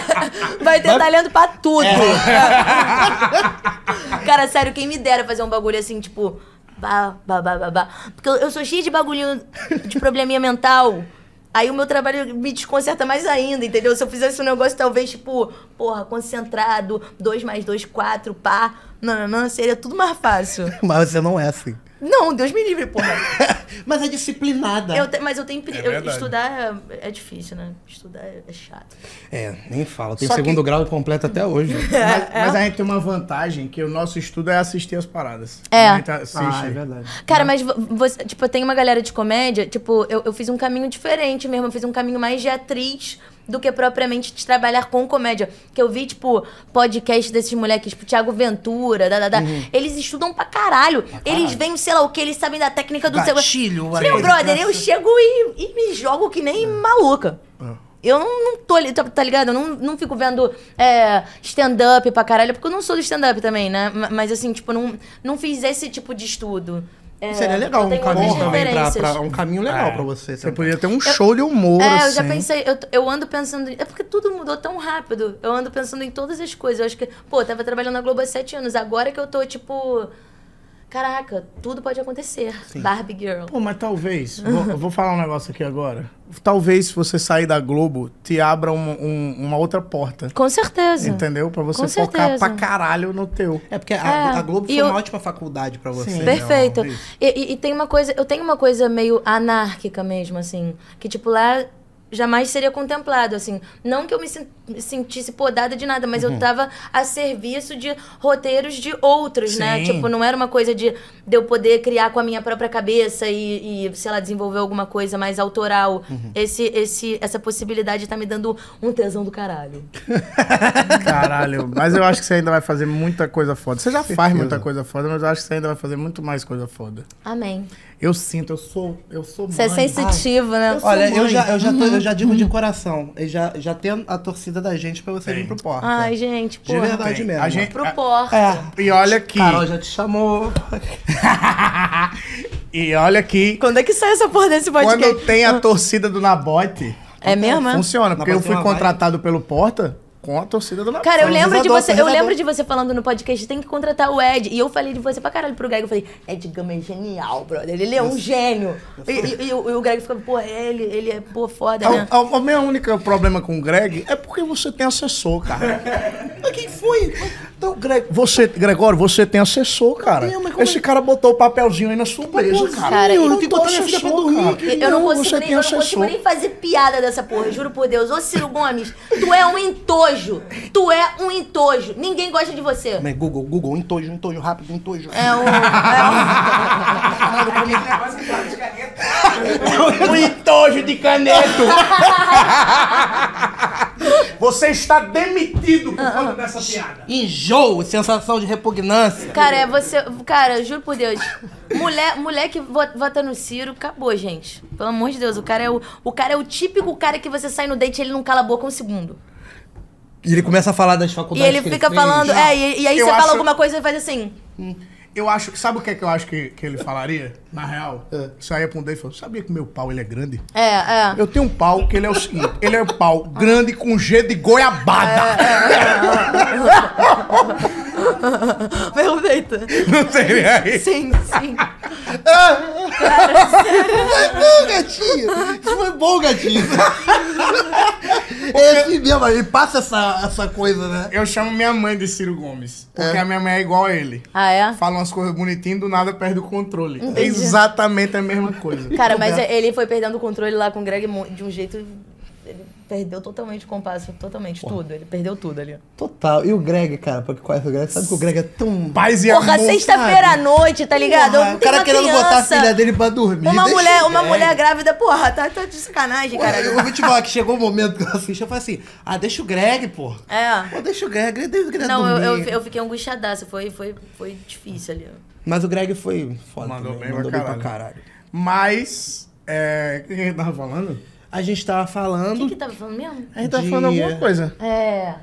vai ter talento pra tudo. É. É. Cara, sério, quem me dera fazer um bagulho assim, tipo. Bah, bah, bah, bah, bah. Porque eu sou cheio de bagulho de probleminha mental. Aí o meu trabalho me desconcerta mais ainda, entendeu? Se eu fizesse um negócio, talvez, tipo, porra, concentrado, dois mais dois quatro pá, Não, não, seria tudo mais fácil. Mas você não é assim. Não, Deus me livre, porra. mas é disciplinada. Eu te, mas eu tenho. É eu, estudar é, é, difícil, né? Estudar é, é chato. É, nem fala. Tem segundo que... grau completo até hoje. É, mas, mas, é. a gente tem uma vantagem que o nosso estudo é assistir as paradas. É. A gente assiste. Ah, é verdade. Cara, é. mas você, tipo, tem uma galera de comédia, tipo, eu, eu fiz um caminho diferente mesmo. Eu fiz um caminho mais de atriz do que propriamente de trabalhar com comédia. Que eu vi, tipo, podcast desses moleques, tipo, Thiago Ventura, da, da, da. Uhum. Eles estudam pra caralho. pra caralho. Eles vêm, sei lá o que, eles sabem da técnica do Gatilho, seu. Meu brother, eu chego e, e, me jogo que nem é. maluca. É. Eu não, não tô ali, tá, tá, ligado? Eu não, não fico vendo é, stand-up pra caralho, porque eu não sou do stand-up também, né? Mas assim, tipo, não, não fiz esse tipo de estudo. É, Seria legal um caminho também pra, pra, um caminho legal é. para você. Você poderia ter um eu, show de humor. É, assim. eu já assim. pensei, eu, eu ando pensando. É porque tudo mudou tão rápido. Eu ando pensando em todas as coisas. Eu acho que, pô, eu tava trabalhando na Globo há sete anos. Agora que eu tô, tipo caraca, tudo pode acontecer. Sim. Barbie Girl. Pô, mas talvez, vou, vou, falar um negócio aqui agora. Talvez se você sair da Globo, te abra um, um, uma outra porta. Com certeza. Entendeu? Pra você Com focar certeza. pra caralho no teu. É porque a, é. a Globo foi eu... uma ótima faculdade pra você. Sim. Né? Perfeito. Né? E, e, e tem uma coisa, eu tenho uma coisa meio anárquica mesmo, assim. Que tipo, lá jamais seria contemplado, assim. Não que eu me, sentisse podada de nada, mas uhum. eu estava a serviço de roteiros de outros, né? Sim. né? Tipo, não era uma coisa de, de eu poder criar com a minha própria cabeça e, e sei lá, desenvolver alguma coisa mais autoral. Uhum. Esse, esse, essa possibilidade está me dando um tesão do caralho. caralho. Mas eu acho que você ainda vai fazer muita coisa foda. Você já faz muita coisa foda, mas eu acho que você ainda vai fazer muito mais coisa foda. Amém. Eu sinto, eu sou, eu sou mãe. Você é sensitivo, Ai, né? Eu Olha, eu já, eu, já tô, eu já digo de uhum. coração, eu já, já tem a torcida da gente pra você Tem. vir pro Porta. Ai, gente, pô. de verdade mesmo. A gente- Pro porta. É. E olha aqui. Carol já te chamou. e olha aqui. Quando é que sai essa porra desse podcast? Quando tem a torcida do Nabote, É mesmo? É? funciona. Porque eu é fui contratado pelo Porta com a torcida do Natal. Cara, eu lembro de você, eu lembro né? de você falando no podcast, tem que contratar o Ed. E eu falei de você pra caralho pro Greg, eu falei, Ed Gama é genial, brother. Ele é um gênio. E, e, e o Greg ficava, pô, ele, ele é, pô, foda, né? A, a, minha única problema com o Greg é porque você tem assessor, cara. Mas Quem foi? Então, Gre... você, Gregório, você tem assessor, cara. Tenho, Esse é? cara botou o papelzinho aí na sua empresa, cara. cara eu, eu não tenho assessor, pra dormir, Eu não, não consigo, nem, eu não consigo nem fazer piada dessa porra, juro por Deus. Ô, Ciro Gomes, tu é um entojo. Tu é um entojo. Ninguém gosta de você. Mas Google, Google, entojo, entojo, rápido, entojo. É um... É um... Tá um entojo de caneto. Você está demitido por conta dessa piada. Enjoo, sensação de repugnância. Cara, é você. Cara, juro por Deus. Mulher, mulher que vota no Ciro, acabou, gente. Pelo amor de Deus, o cara é o, o cara é o típico cara que você sai no date e ele não cala a boca um segundo. E ele começa a falar das faculdades. E ele fica ele falando, é, e, e aí eu você acho... fala alguma coisa e faz assim. Hum. Eu acho que. Sabe o que é que eu acho que, que ele falaria? Na real? É. para um é pra um e falou: sabia que meu pau ele é grande? É, é. Eu tenho um pau que ele é o seguinte: ele é um pau grande com G de goiabada. É, Perfeito. É, é. Não nem aí. Sim, sim. Cara, sério. Foi bom, gatinho. Foi bom, gatinho. Esse é assim mesmo, ele passa essa, essa coisa, né? Eu chamo minha mãe de Ciro Gomes. Porque é. a minha mãe é igual a ele. Ah, é? Fala umas coisas bonitinhas do nada perde o controle. Entendi. É exatamente a mesma coisa. Cara, mas ele foi perdendo o controle lá com o Greg de um jeito perdeu totalmente o compasso, totalmente Porra. tudo. Ele perdeu tudo ali. Total. E o Greg, cara, porque conhece o Greg, sabe que o Greg é tão. Paz e Porra, amor. sexta-feira à noite, tá ligado? Porra, o cara querendo criança, botar a filha dele pra dormir. Uma mulher, uma é. mulher grávida, porra, tá, tá de sacanagem, cara. Eu vou te falar que chegou o um momento que eu assisti, eu falei assim: ah, deixa o Greg, porra. É. Pô, deixa o Greg, deixa o Greg Não, dormir. Eu, eu, eu fiquei angustiadaça, foi, foi, foi difícil ali. Mas o Greg foi foda. Mandou, bem, mandou pra bem pra caralho. Mas. É, quem a gente tava falando? a gente tava falando. O que, que tava falando mesmo? A gente tava de... falando alguma coisa. É.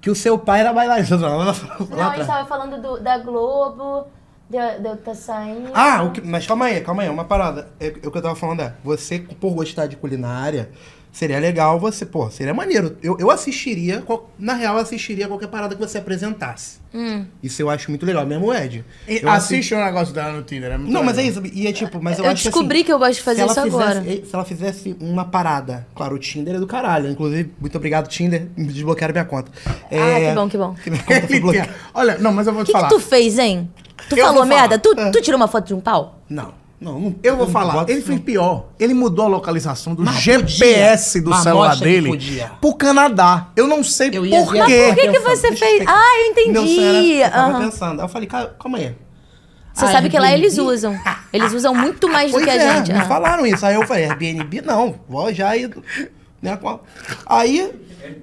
Que o seu pai era bailarino. Não, a gente tava falando do, da Globo, de, de eu tá saindo. Ah, que, mas calma aí, calma aí, uma parada. É, é, o que eu tava falando é, você, por gostar de culinária, Seria legal você, pô, seria maneiro. Eu, eu assistiria, na real, assistiria qualquer parada que você apresentasse. Hum. Isso eu acho muito legal, mesmo o Ed. E assiste o negócio dela no Tinder, é muito Não, legal. mas é isso. E é tipo, mas eu, eu acho descobri que, assim, que eu gosto de fazer isso fizesse, agora. Se ela fizesse uma parada, claro, o Tinder é do caralho. Inclusive, muito obrigado, Tinder, me desbloquearam minha conta. É, ah, que é, bom, que bom. Que minha conta foi Olha, não, mas eu vou te que falar. O que tu fez, hein? Tu eu falou merda? Tu, ah. tu tirou uma foto de um pau? Não. Não, não, eu vou não falar. Ele fez pior. Ele mudou a localização do mas GPS podia. do mas celular dele pro Canadá. Eu não sei eu por quê. Mas por que, que você fez? Ah, eu entendi. Era, eu tava uhum. pensando. Eu falei, calma aí. Você a sabe Airbnb? que lá eles usam. Eles usam muito mais pois do que é, a gente. Me ah. falaram isso. Aí eu falei, Airbnb não. Vou já ir. Né, aí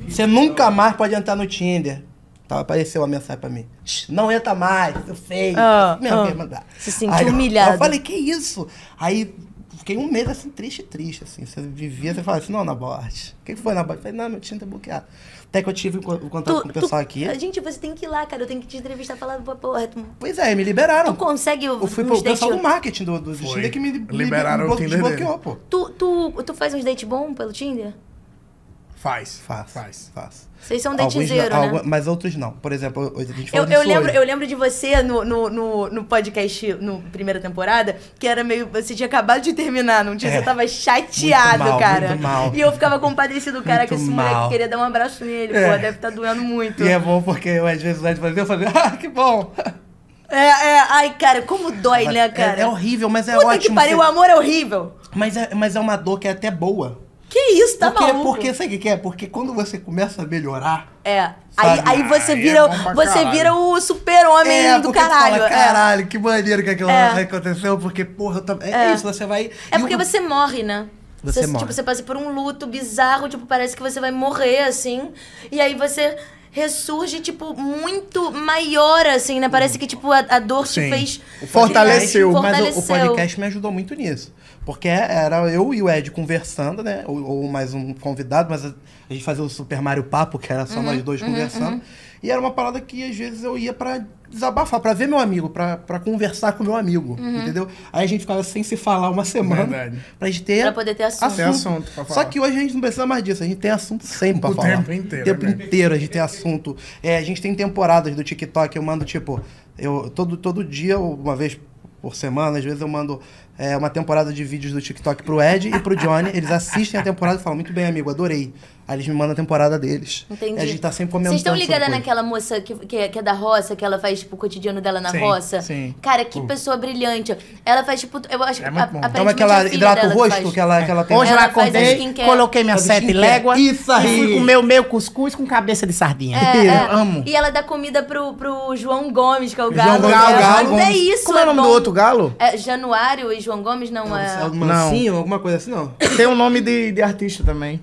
você nunca mais pode entrar no Tinder tava tá, apareceu uma mensagem pra mim. Não entra mais, eu feio. Ah, Minha ah, mandar. Se sentiu humilhado. Eu, eu falei, que isso? Aí fiquei um mês assim, triste, triste, assim. Você vivia, você falava assim, não, na bote. O que foi na bote? Eu falei, não, meu Tinder é bloqueado. Até que eu tive o contato tu, com o pessoal tu, aqui. Gente, você tem que ir lá, cara. Eu tenho que te entrevistar falar pra porra. Tu... Pois é, me liberaram. Tu consegue. Eu fui pro pessoal do marketing do, do Tinder que me liberaram. Me, me, me, me desbloqueou, pô. Tu, tu, tu faz uns dates bom pelo Tinder? Faz. Faz. Faz. faz. Vocês são dentizeiro, né? Alguns, mas outros não. Por exemplo, a gente eu, eu lembro, hoje. eu lembro de você no, no, no, no podcast, no primeira temporada, que era meio. Você tinha acabado de terminar, não tinha? É. Você tava chateado, muito mal, cara. Muito mal. E eu ficava compadecido cara muito que esse mal. moleque queria dar um abraço nele. É. Pô, deve estar tá doendo muito. E é bom porque eu, às vezes, o de fazer, eu falei, ah, que bom. É, é, ai, cara, como dói, mas, ah, né, é, cara? É, é, horrível, mas é Puta ótimo. Que pariu, você... o amor é horrível. Mas é, mas é uma dor que é até boa. Que isso, tá porque, maluco? Porque, sabe o que, é? Porque quando você começa a melhorar... É, aí, aí você é vira, é você vira o super-homem é, do caralho. Fala, caralho, é. que maneiro que aquilo é. aconteceu, porque, porra, tam... É, é, isso, você vai... É porque eu... você morre, né? Você, você tipo, morre. Tipo, você passa por um luto bizarro, tipo, parece que você vai morrer, assim, e aí você ressurge, tipo, muito maior, assim, né? Parece que, tipo, a, a dor se fez. Fortaleceu. fortaleceu. Mas o, o, podcast me ajudou muito nisso. Porque era eu e o Ed conversando, né? Ou, ou mais um convidado, mas a, a gente fazia o Super Mario Papo, que era só uhum, nós dois uhum, conversando. Uhum. E era uma parada que às vezes eu ia para desabafar, para ver meu amigo, para conversar com meu amigo, uhum. entendeu? Aí a gente ficava sem se falar uma semana para gente ter pra poder ter assunto. assunto. assunto pra Só que hoje a gente não precisa mais disso, a gente tem assunto sempre para falar. O tempo inteiro. O tempo né? inteiro a gente tem assunto. É, a gente tem temporadas do TikTok, eu mando tipo, eu todo todo dia uma vez por semana, às vezes eu mando é, uma temporada de vídeos do TikTok pro Ed e pro Johnny, eles assistem a temporada e falam: "Muito bem, amigo, adorei". Aí eles me mandam a temporada deles. Entendi. E a gente tá sempre comentando. Vocês estão ligada naquela moça que, que é, que, é da roça, que ela faz, tipo, o cotidiano dela na sim, roça? Sim. Cara, que uh. pessoa brilhante. Ela faz, tipo, eu acho é que. É muito bom. A, é aquela hidrata o rosto que, ela, que ela tem. Hoje ela acordei, coloquei minha sete léguas. Isso aí. E fui comer o meu cuscuz com cabeça de sardinha. É, é. Amo. E ela dá comida pro, pro João Gomes, que é o galo. João Galo, né? é galo. é isso, Como é o é nome do outro galo? É Januário e João Gomes, não é. Sim, alguma coisa assim, não. Tem um nome de artista também.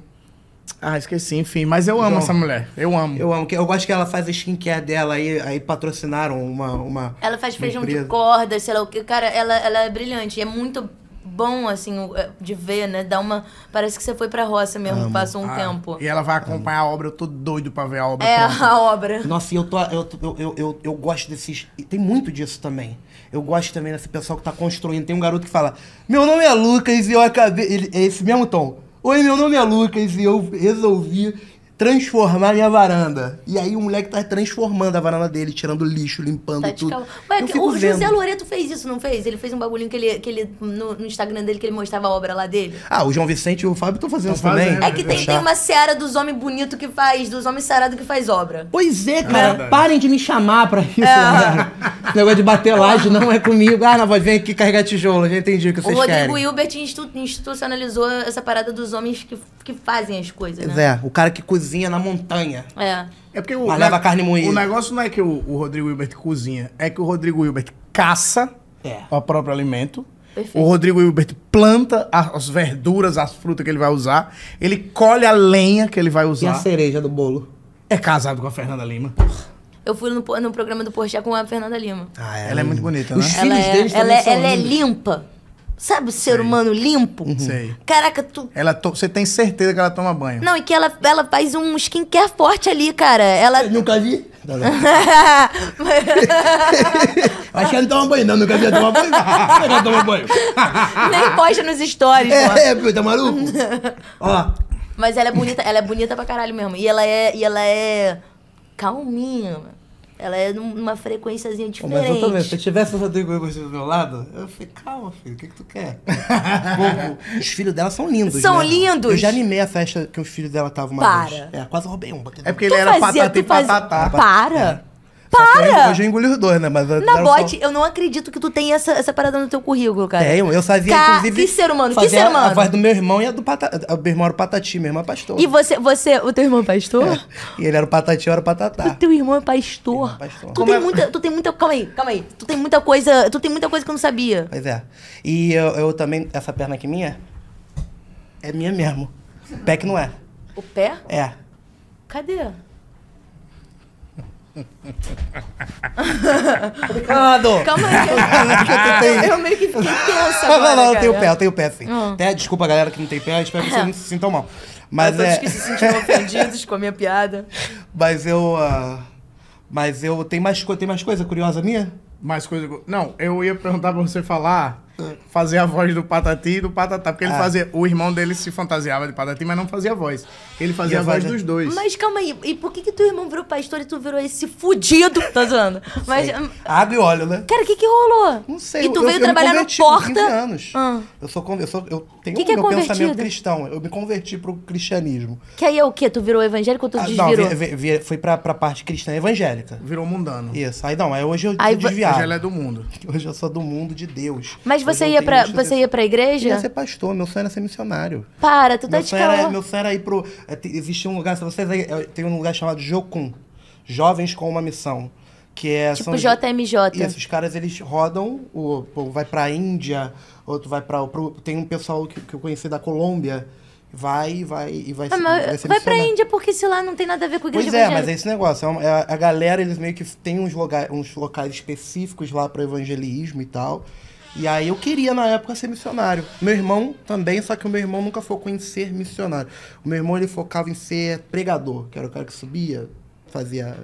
Ah, esqueci, enfim. Mas eu amo essa mulher. Eu amo. Eu amo. Eu gosto que ela faz a skincare dela aí, aí patrocinaram uma. uma ela faz uma feijão empresa. de corda, sei lá o que. Cara, ela, ela é brilhante. É muito bom, assim, é, de ver, né? Dá uma. Parece que você foi pra roça mesmo, passou um ah, tempo. E ela vai acompanhar Amo. a obra, eu tô doido pra ver a obra. É, pronta. a obra. Nossa, e eu tô. Eu, eu, eu, eu, eu gosto desses. E tem muito disso também. Eu gosto também desse pessoal que tá construindo. Tem um garoto que fala: Meu nome é Lucas e eu acabei. Ele, é esse mesmo tom. Oi, meu nome é Lucas e eu resolvi transformar minha varanda. E aí o moleque tá transformando a varanda dele, tirando lixo, limpando tá tudo. Cal... Ué, eu o vendo. José Loreto fez isso, não fez? Ele fez um bagulhinho que ele, que ele no, no Instagram dele, que ele mostrava a obra lá dele. Ah, o João Vicente e o Fábio estão fazendo isso também. Né? É que tem, tem uma seara dos homens bonitos que faz, dos homens sarados que faz obra. Pois é, é cara. parem de me chamar pra isso, é. cara. Né? Esse negócio de bater laje não é comigo. Ah, não, voz, vem aqui carregar tijolo. Já entendi o que vocês querem. O Rodrigo Hilbert institu institucionalizou essa parada dos homens que, que fazem as coisas, né? É, o cara que cozinha cozinha na montanha. É. É porque o, Mas leva carne moída. O negócio não é que o, o Rodrigo Hilbert cozinha, é que o Rodrigo Hilbert caça é. o próprio alimento. Perfeito. O Rodrigo Hilbert planta as verduras, as frutas que ele vai usar. Ele colhe a lenha que ele vai usar. E a cereja do bolo. É casado com a Fernanda Lima. Eu fui no, no programa do Porchat com a Fernanda Lima. Ah, é. ela é muito bonita, né? Os ela filhos é, deles ela, é, ela é limpa. Sabe o ser Sei. humano limpo? Uhum. Sei. Caraca, tu. Ela Você tem certeza que ela toma banho. Não, e que ela, ela faz um skincare forte ali, cara. Ela. Eu nunca vi? Não, não. Acho que ela não toma banho, não. Nunca vi ela tomar banho. É ela toma banho. Nem posta nos stories, É, é, tá maluco? Ó. Mas ela é bonita, ela é bonita pra caralho mesmo. E ela é. E ela é calminha, mano. Ela é numa frequênciazinha diferente. Mas eu também, se eu tivesse o Rodrigo Ribas do meu lado, eu falei, calma, filho, o que, que tu quer? os filhos dela são lindos. São né? lindos. Eu já animei a festa que os filhos dela estavam uma Para. Vez. É, quase roubei um. É porque tu ele era fazia, patata e fazia... patatá. Para. É. Para! Hoje eu engoli os dois, né? Mas Na bote, só... eu não acredito que tu tenha essa, essa parada no teu currículo, cara. Tenho, eu sabia, Ca... inclusive. Que ser humano, que ser humano. A, a voz do meu irmão e a do Patati. Meu irmão era o Patati, meu irmão é pastor. E você, você o teu irmão é pastor? É. E ele era o Patati, eu era o Patatá. O teu irmão é pastor. Irmão é pastor. Tu, Como tem é... muita, tu tem muita. Calma aí, calma aí. Tu tem muita coisa. Tu tem muita coisa que eu não sabia. Pois é. E eu, eu também. Essa perna aqui minha é minha mesmo. O pé que não é. O pé? É. Cadê? Obrigado! Calma aí. Eu, meio que fiquei tensa. Não, não, não, eu tenho pé, eu tenho pé, sim. Uhum. Até, desculpa, galera, que não tem pé, espero que vocês não se sintam mal. Mas é. que se sentiram ofendidos com a minha piada. Mas eu. Uh, mas eu. Tem mais, tem mais coisa curiosa minha? Mais coisa. Não, eu ia perguntar pra você falar fazer a voz do Patati e do Patatá. Porque ele ah. fazia. O irmão dele se fantasiava de Patati, mas não fazia a voz. Ele fazia a, a voz, voz é- dos dois. Mas calma aí, e por que, que teu irmão virou pastor e tu virou esse fudido? Tá zoando? Mas. água e óleo, né? Cara, o que, que rolou? Não sei, E tu eu, veio eu, trabalhar eu no porta. Com anos. Ah. Eu sou. Eu, eu tenho que que um é meu convertido? pensamento cristão. Eu me converti pro cristianismo. Que aí é o quê? Tu virou evangélico ou tu ah, desvirou? Não, vi, vi, fui pra, pra parte cristã evangélica. Virou mundano. Isso. Aí não, aí é hoje eu aí, desviado. Hoje ela é do mundo. Hoje eu sou do mundo de Deus. Mas você ia para você ia pra igreja? Eu ia ser pastor, meu sonho era ser missionário. Para, tu tá meu de sonho era, Meu sonho era ir pro é, existia um lugar, se vocês aí, é, tem um lugar chamado Jocum, Jovens com uma missão, que é tipo são, JMJ. E esses caras eles rodam, o, o vai pra Índia, outro vai para tem um pessoal que, que eu conheci da Colômbia, vai vai e vai, ah, vai, vai pra Índia porque se lá não tem nada a ver com igreja Pois é, mas é esse negócio. É uma, é, a galera, eles meio que tem uns, lugar, uns locais específicos lá para evangelismo e tal. E aí eu queria na época ser missionário. Meu irmão também, só que o meu irmão nunca focou em ser missionário. O meu irmão ele focava em ser pregador, que era o cara que subia, fazia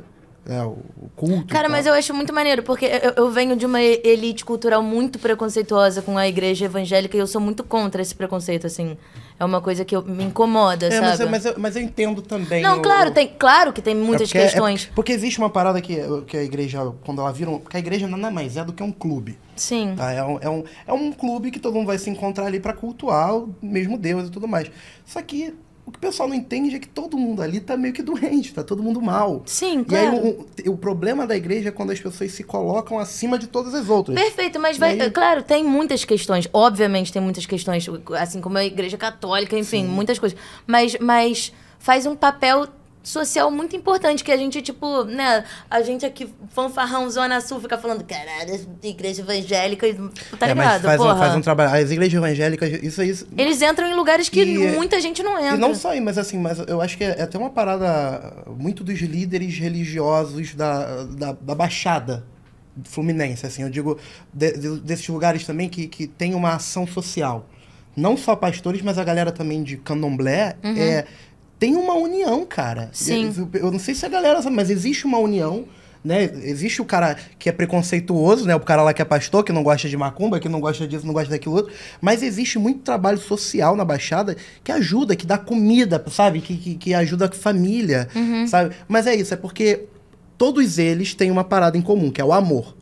né, o culto. Cara, mas eu acho muito maneiro, porque eu, eu, venho de uma elite cultural muito preconceituosa com a igreja evangélica e eu sou muito contra esse preconceito, assim. É uma coisa que eu, me incomoda, é, sabe? Mas, é, mas, eu, mas eu entendo também. Não, o... claro, tem, claro que tem é muitas é porque, questões. É porque existe uma parada que, que a igreja, quando ela vira. Um, que a igreja nada mais é do que um clube. Sim. Tá? É, um, é, um, é um clube que todo mundo vai se encontrar ali para cultuar o mesmo Deus e tudo mais. Só que o que o pessoal não entende é que todo mundo ali tá meio que doente, tá todo mundo mal. Sim, claro. E aí o, o problema da igreja é quando as pessoas se colocam acima de todas as outras. Perfeito, mas vai, aí... claro, tem muitas questões, obviamente tem muitas questões, assim como a igreja católica, enfim, Sim. muitas coisas. Mas, mas faz um papel social muito importante, que a gente, tipo, né, a gente aqui, fanfarrão Zona Sul, fica falando, caralho, igreja evangélica, tá é, ligado? Faz um, faz, um, trabalho. As igrejas evangélicas, isso é isso. Eles entram em lugares que e, é- muita gente não entra. E não só aí, mas assim, mas eu acho que é, é até uma parada muito dos líderes religiosos da, da, da Baixada. Fluminense, assim, eu digo de, de, desses lugares também que, que tem uma ação social. Não só pastores, mas a galera também de candomblé uhum. é, tem uma união, cara. Sim. Eu, eu não sei se a galera sabe, mas existe uma união né? Existe o cara que é preconceituoso, né? O cara lá que é pastor, que não gosta de macumba, que não gosta disso, não gosta daquilo outro. Mas existe muito trabalho social na Baixada que ajuda, que dá comida, sabe? Que, que, que ajuda a família, uhum. sabe? Mas é isso, é porque todos eles têm uma parada em comum, que é o amor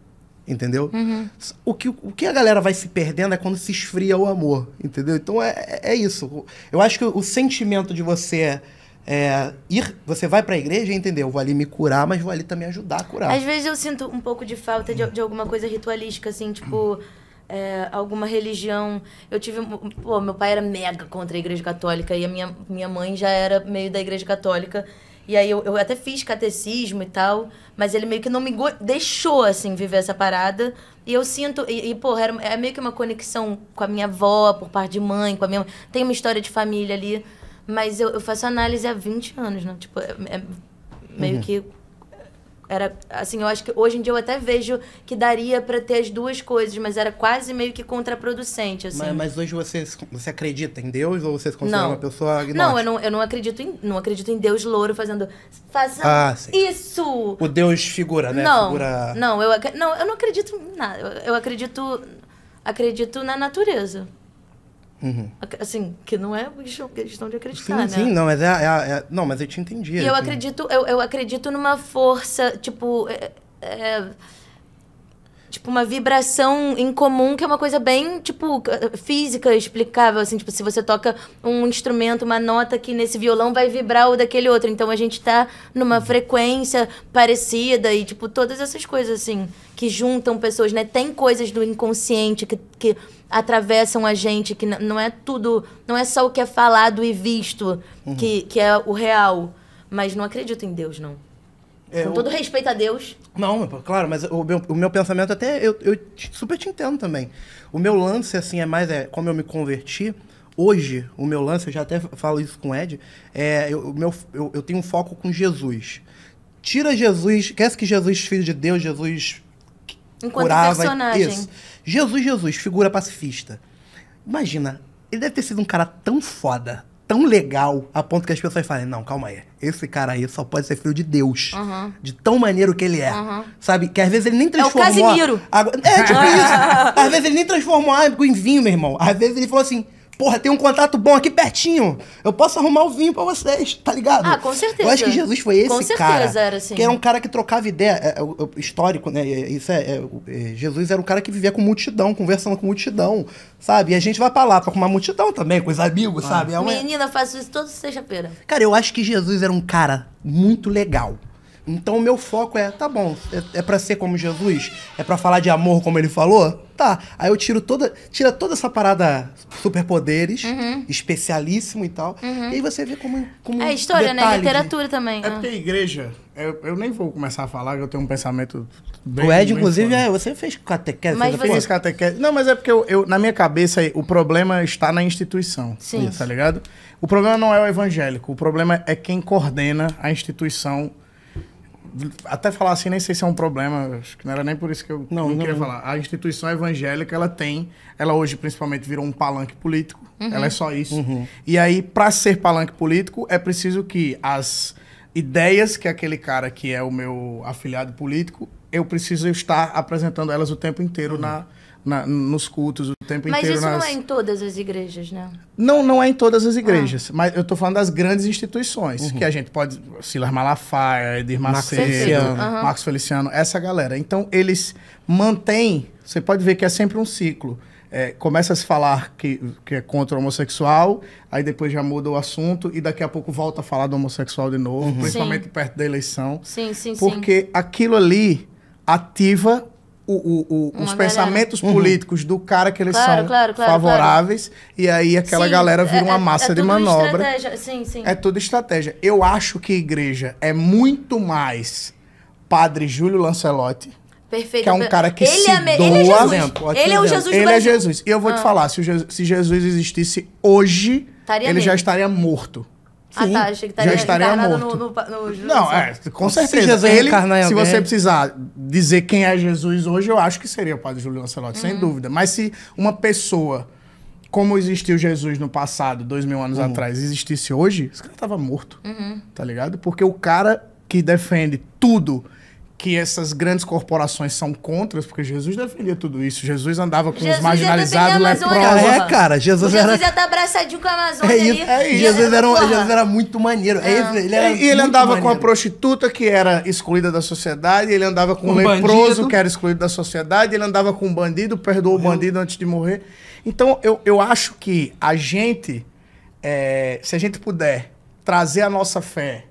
entendeu? Uhum. O, que, o que a galera vai se perdendo é quando se esfria o amor, entendeu? Então é, é, é isso. Eu acho que o, sentimento de você é, ir, você vai para a igreja entendeu eu vou ali me curar, mas vou ali também ajudar a curar. Às vezes eu sinto um pouco de falta de, de alguma coisa ritualística, assim, tipo. É, alguma religião. Eu tive. Pô, meu pai era mega contra a Igreja Católica e a minha, minha mãe já era meio da Igreja Católica. E aí eu, eu até fiz catecismo e tal, mas ele meio que não me deixou, assim, viver essa parada. E eu sinto, e, e porra, era, é meio que uma conexão com a minha avó, por parte de mãe, com a minha. Tem uma história de família ali. Mas eu, eu faço análise há 20 anos, né? Tipo, é, é meio uhum. que era assim, eu acho que hoje em dia eu até vejo que daria para ter as duas coisas, mas era quase meio que contraproducente, assim. Mas, mas hoje você, você acredita em Deus ou você se considera não. uma pessoa agnóstica? Não, eu não, eu não acredito em não acredito em Deus louro fazendo faça ah, isso. O Deus figura, né? Não, figura... não, eu, não, eu não acredito em nada. Eu, eu acredito acredito na natureza. Uhum. Assim, que não é questão de acreditar, sim, né? Sim, não, mas é, é, é, Não, mas eu te entendi. E eu acredito, eu, eu acredito numa força, tipo. É, é Tipo, uma vibração em comum que é uma coisa bem, tipo, física, explicável, assim, tipo, se você toca um instrumento, uma nota que nesse violão vai vibrar o daquele outro. Então a gente tá numa uhum. frequência parecida e, tipo, todas essas coisas, assim, que juntam pessoas, né? Tem coisas do inconsciente que, que atravessam a gente, que não é tudo, não é só o que é falado e visto uhum. que, que é o real. Mas não acredito em Deus, não. É, Com todo o... respeito a Deus. Não, claro, mas o meu, o meu pensamento até, eu, eu super te entendo também. O meu lance, assim, é mais é, como eu me converti, hoje, o meu lance, eu já até falo isso com o Ed, é, eu, meu, eu, eu tenho um foco com Jesus. Tira Jesus, esquece que Jesus, filho de Deus, Jesus Enquanto curava. Personagem. Isso. Jesus, Jesus, figura pacifista. Imagina, ele deve ter sido um cara tão foda, tão legal a ponto que as pessoas falem, não, calma aí, esse cara aí só pode ser filho de Deus. Uhum. De tão maneiro que ele é. Uhum. Sabe? Que às vezes ele nem transformou... É o Casimiro. A... É, tipo isso. às vezes ele nem transformou água em vinho, meu irmão. Às vezes ele falou assim porra, tem um contato bom aqui pertinho. Eu posso arrumar o vinho para vocês, tá ligado? Ah, com certeza. Eu acho que Jesus foi esse cara. com certeza, cara. Era assim. Que era é um cara que trocava ideia. É, é, é histórico, né? É, isso é, é, Jesus era um cara que vivia com multidão, conversando com multidão, sabe? E a gente vai pra lá pra com uma multidão também, com os amigos, ah. sabe? É uma... Menina, faço isso toda sexta-feira. Cara, eu acho que Jesus era um cara muito legal então o meu foco é, tá bom, é, é para ser como Jesus? É para falar de amor como ele falou? Tá. Aí eu tiro toda, tira toda essa parada superpoderes, uhum. especialíssimo e tal. Uhum. E aí você vê como, como É história, né? Literatura de... também. É porque né? a igreja, eu, eu, nem vou começar a falar, que eu tenho um pensamento bem O Ed, inclusive, é, você fez catequese. Mas você... fez catequese. Não, mas é porque eu, eu, na minha cabeça o problema está na instituição. Sim. Tá ligado? O problema não é o evangélico, o problema é quem coordena a instituição até falar assim, nem sei se é um problema, acho que não era nem por isso que eu não, não queria não. falar. A instituição evangélica, ela tem, ela hoje principalmente virou um palanque político, uhum. ela é só isso. Uhum. E aí, para ser palanque político, é preciso que as ideias que aquele cara que é o meu afiliado político, eu preciso estar apresentando elas o tempo inteiro uhum. na na, nos cultos o tempo mas inteiro. Mas isso nas... não é em todas as igrejas, né? Não, não é em todas as ah. igrejas. Ah. Mas eu estou falando das grandes instituições, uhum. que a gente pode... Silas Malafaia, Edir Macedo, Marcos Feliciano, essa galera. Então, eles mantêm... Você pode ver que é sempre um ciclo. É, começa a se falar que, que é contra o homossexual, aí depois já muda o assunto e daqui a pouco volta a falar do homossexual de novo, uhum. principalmente sim. perto da eleição. Sim, sim, porque sim. aquilo ali ativa o, o, o, os pensamentos uhum. políticos do cara que eles claro, são claro, claro, favoráveis e aí aquela sim, galera vira é, uma é massa é, é de manobra. Sim, sim. É tudo estratégia. Eu acho que igreja é muito mais Padre Júlio Lancelotti. Perfeito. Que é um cara que ele se é, doa. Ele é Jesus. Exemplo, ele é o Jesus Ele é Jesus. E eu vou ah. te falar, se Jesus, se Jesus existisse hoje, ele mesmo. já estaria morto. Sim. Ah, tá. Achei que estaria já estaria morto. No, no, no Não, é, com certeza. Se, ele, se você precisar dizer quem é Jesus hoje, eu acho que seria o padre Júlio Lancelotti, sem hum. dúvida. Mas se uma pessoa, como existiu Jesus no passado, dois mil anos hum. atrás, existisse hoje, esse cara tava morto. Uhum. Tá ligado? Porque o cara que defende tudo que essas grandes corporações são contras, porque Jesus defendia tudo isso. Jesus andava com Jesus os marginalizados, leprosos. É, cara, Jesus, Jesus era... ia estar abraçadinho com a Amazônia é isso, é, é isso. Jesus, era, Jesus era muito maneiro. É ah. isso, ele era e ele andava maneiro. com a prostituta, que era excluída da sociedade, ele andava com um o leproso, bandido. que era excluído da sociedade, ele andava com um bandido, perdoou o bandido antes de morrer. Então, eu, eu acho que a gente, é, se a gente puder trazer a nossa fé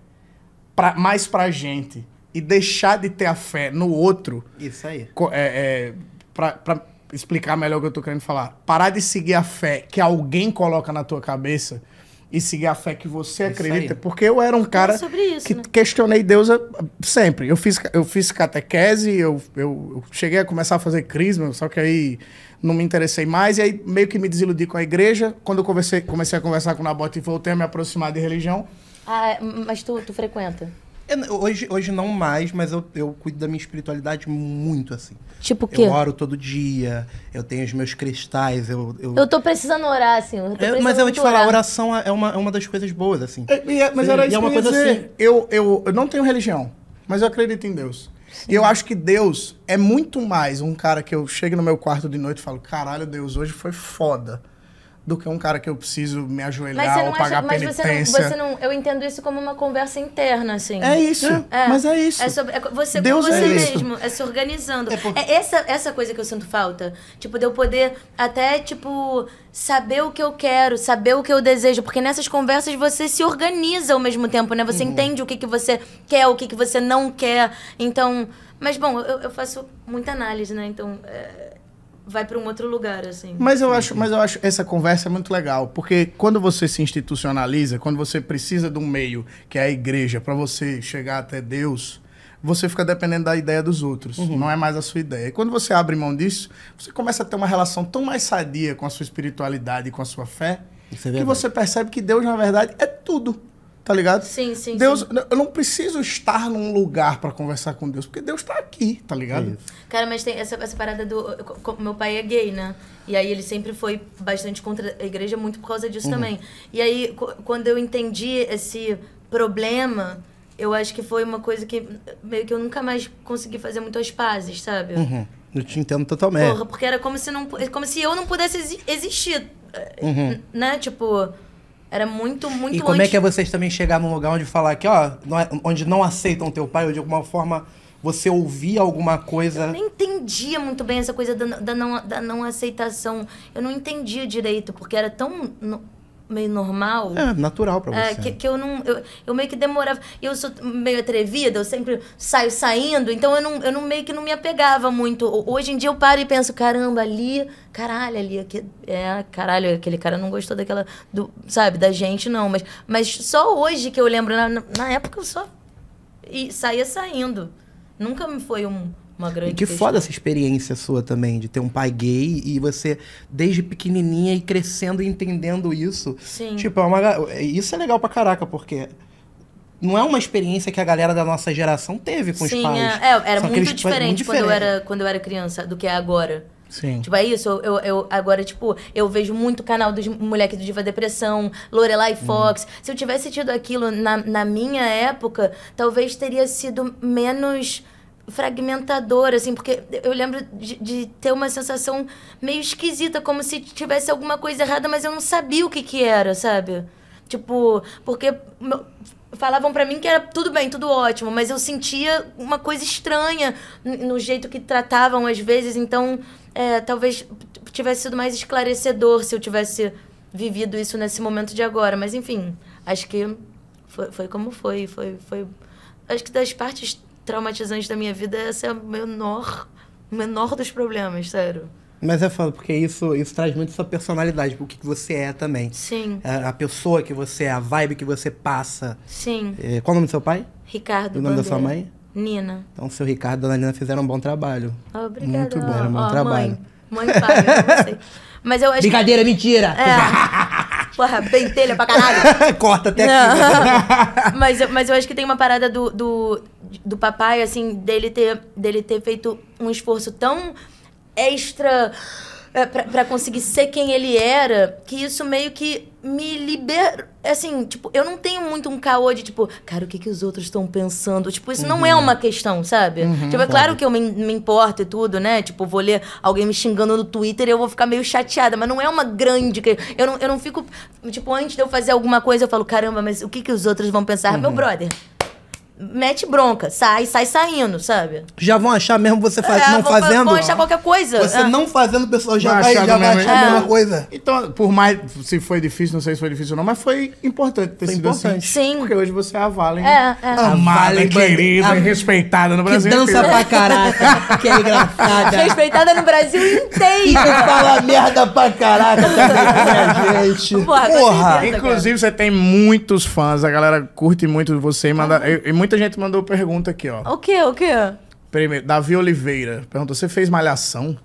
pra, mais pra gente e deixar de ter a fé no outro. Isso aí. É, é, pra, pra explicar melhor o que eu tô querendo falar. Parar de seguir a fé que alguém coloca na tua cabeça e seguir a fé que você isso acredita. Aí. Porque eu era um cara é isso, que né? questionei Deus eh, sempre. Eu fiz, eu fiz catequese, eu, eu, eu, cheguei a começar a fazer crisma, só que aí não me interessei mais. E aí meio que me desiludi com a igreja. Quando eu comecei, comecei a conversar com o Nabote e voltei a me aproximar de religião. Ah, é, mas tu, tu frequenta? É, hoje, hoje não mais, mas eu, eu cuido da minha espiritualidade muito assim. Tipo o quê? Eu oro todo dia, eu tenho os meus cristais, eu. Eu, eu tô precisando orar, assim Eu precisando é, mas eu vou te falar, orar. oração é uma, é uma das coisas boas, assim. É, é, mas Sim. era isso e é uma coisa dizer. assim. Eu, eu, eu não tenho religião, mas eu acredito em Deus. Sim. E eu acho que Deus é muito mais um cara que eu chego no meu quarto de noite e falo: caralho, Deus, hoje foi foda do que um cara que eu preciso me ajoelhar ou acha, pagar mas penitência. Mas você não, você não... Eu entendo isso como uma conversa interna, assim. É isso. É. Mas é isso. É sobre, é você Deus é você é mesmo. Isso. É se organizando. É, por... é essa, essa coisa que eu sinto falta. Tipo, de eu poder até, tipo saber o que eu quero, saber o que eu desejo, porque nessas conversas você se organiza ao mesmo tempo, né? Você uhum. entende o que, que você quer, o que, que você não quer. Então, mas bom, eu, eu faço muita análise, né? Então, é, vai para um outro lugar, assim. Mas eu, acho, mas eu acho essa conversa muito legal, porque quando você se institucionaliza, quando você precisa de um meio, que é a igreja, para você chegar até Deus, você fica dependendo da ideia dos outros, uhum. não é mais a sua ideia. E quando você abre mão disso, você começa a ter uma relação tão mais sadia com a sua espiritualidade e com a sua fé, é que você percebe que Deus, na verdade, é tudo tá ligado? Sim, sim. Deus, sim. eu não preciso estar num lugar para conversar com Deus, porque Deus tá aqui, tá ligado? Isso. Cara, mas tem essa, essa parada do. Meu pai é gay, né? E aí ele sempre foi bastante contra a igreja, muito por causa disso uhum. também. E aí, quando eu entendi esse problema, eu acho que foi uma coisa que meio que eu nunca mais consegui fazer muito as pazes, sabe? Uhum. Eu te entendo totalmente. Porra, porque era como se, não, como se eu não pudesse existir. Uhum. Né? Tipo. Era muito, muito E como antes... é que é vocês também chegaram num lugar onde falar que, ó, é, onde não aceitam teu pai, ou de alguma forma você ouvia alguma coisa. Eu não entendia muito bem essa coisa da, da, não, da não aceitação. Eu não entendia direito, porque era tão meio normal. É, natural pra é, você. É, que, que eu não. Eu, eu meio que demorava. Eu sou meio atrevida, eu sempre saio saindo, então eu não, eu não meio que não me apegava muito. Hoje em dia eu paro e penso, caramba, ali, caralho, ali, aqui, é, caralho, aquele cara não gostou daquela. Do, sabe, da gente, não. Mas, mas só hoje que eu lembro, na, na época eu só. E saía saindo. Nunca me foi um, uma grande e que questão. foda essa experiência sua também, de ter um pai gay e você, desde pequenininha e crescendo e entendendo isso. Sim. Tipo, é uma, isso é legal pra caraca, porque não é uma experiência que a galera da nossa geração teve com Sim, os pais. Sim, é, é, era muito diferente, tipo, é muito diferente, quando, eu era, quando eu era criança do que é agora. Sim. Tipo, é isso. Eu, eu, eu, agora, tipo, eu vejo muito canal dos moleques do Diva Depressão, Lorelai hum. Fox. Hum. Se eu tivesse tido aquilo na, na minha época, talvez teria sido menos fragmentador, assim, porque eu lembro de, de, ter uma sensação meio esquisita, como se tivesse alguma coisa errada, mas eu não sabia o que que era, sabe? Tipo, porque falavam para mim que era tudo bem, tudo ótimo, mas eu sentia uma coisa estranha no jeito que tratavam às vezes, então é, talvez tivesse sido mais esclarecedor se eu tivesse vivido isso nesse momento de agora, mas enfim, acho que foi, foi como foi, foi, foi acho que das partes traumatizante da minha vida, esse é o menor, menor dos problemas, sério. Mas é foda, porque isso, isso traz muito sua personalidade, o que, que você é também. Sim. A, é, a, pessoa que você é, a vibe que você passa. Sim. É, qual o nome do seu pai? Ricardo. o nome Bandeira. da sua mãe? Nina. Então, seu Ricardo e dona Nina fizeram um bom trabalho. Obrigada. Muito bom, era um bom oh, trabalho. Mãe, mãe pai, eu não sei. Mas eu acho Brincadeira, que... mentira! É. Porra, pentelha pra caralho. Corta até aqui. Né? mas, eu, mas eu acho que tem uma parada do, do, do papai, assim, dele ter, dele ter feito um esforço tão extra é, eh, para conseguir ser quem ele era, que isso meio que me liber... Assim, tipo, eu não tenho muito um caô de, tipo, cara, o que, que os outros estão pensando? Tipo, isso uhum. não é uhum. uma questão, sabe? Uhum, tipo, é sabe. claro que eu me, me importo e tudo, né? Tipo, vou ler alguém me xingando no Twitter e eu vou ficar meio chateada. Mas não é uma grande... Eu não, eu não fico... Tipo, antes de eu fazer alguma coisa, eu falo, caramba, mas o que, que os outros vão pensar? É uhum. Meu brother mete bronca, sai, sai saindo, sabe? Já vão achar mesmo você faz, é, não vão, fazendo? Vão achar qualquer coisa. Você é. não fazendo, o pessoal já vai, vai já vai achar é. a mesma coisa. Então, por mais se foi difícil, não sei se foi difícil ou não, mas foi importante ter foi sido assim. importante. assim. Sim. Porque hoje você é a Valen. É, é. A Valen, querida, a... respeitada no Brasil. Que dança inteiro. pra caraca, que é engraçada. Respeitada no Brasil inteiro. E fala merda pra caraca também gente. Porra. Porra. Inclusive, você tem muitos fãs, a galera curte muito você e manda... E, e Muita gente mandou pergunta aqui, ó. O quê? O quê? Primeiro, Davi Oliveira perguntou: você fez malhação?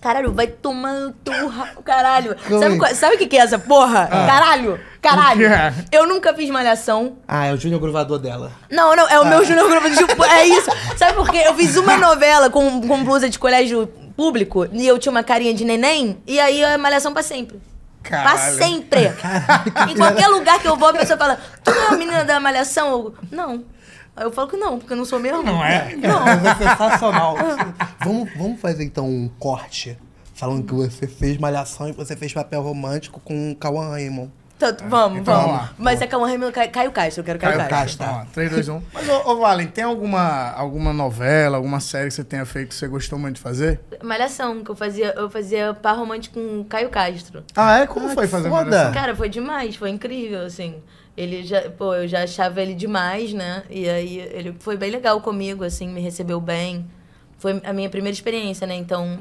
Caralho, vai tomando turra. Caralho. Assim? Sabe, o que, que é essa porra? Ah. Caralho. Caralho. É? Eu nunca fiz malhação. Ah, é o Júnior Gruvador dela. Não, não, é o ah. meu Júnior Gruvador. Tipo, é isso. Sabe por quê? Eu fiz uma novela com, com blusa de colégio público e eu tinha uma carinha de neném e aí é malhação pra sempre. Caralho. Pra sempre. Caralho. Em qualquer lugar que eu vou, a pessoa fala, tu não é a menina da malhação? não. Aí eu falo que não, porque eu não sou mesmo. Não é? Não. É sensacional. vamos, vamos fazer então um corte falando que você fez malhação e você fez papel romântico com o Cauã Raymond. Tanto, é. vamos, então, vamos. vamos Mas é Calma Hamilton, Caio, Caio Castro, eu quero Caio, Caio Castro. Castro. Tá. 3, 2, 1. Mas, ô, ô Valen, tem alguma, alguma novela, alguma série que você tenha feito que você gostou muito de fazer? Malhação, que eu fazia, eu fazia par romântico com Caio Castro. Ah, é? Como ah, foi fazer Malhação? Cara, foi demais, foi incrível, assim. Ele já, pô, eu já achava ele demais, né? E aí ele foi bem legal comigo, assim, me recebeu bem. Foi a minha primeira experiência, né? Então.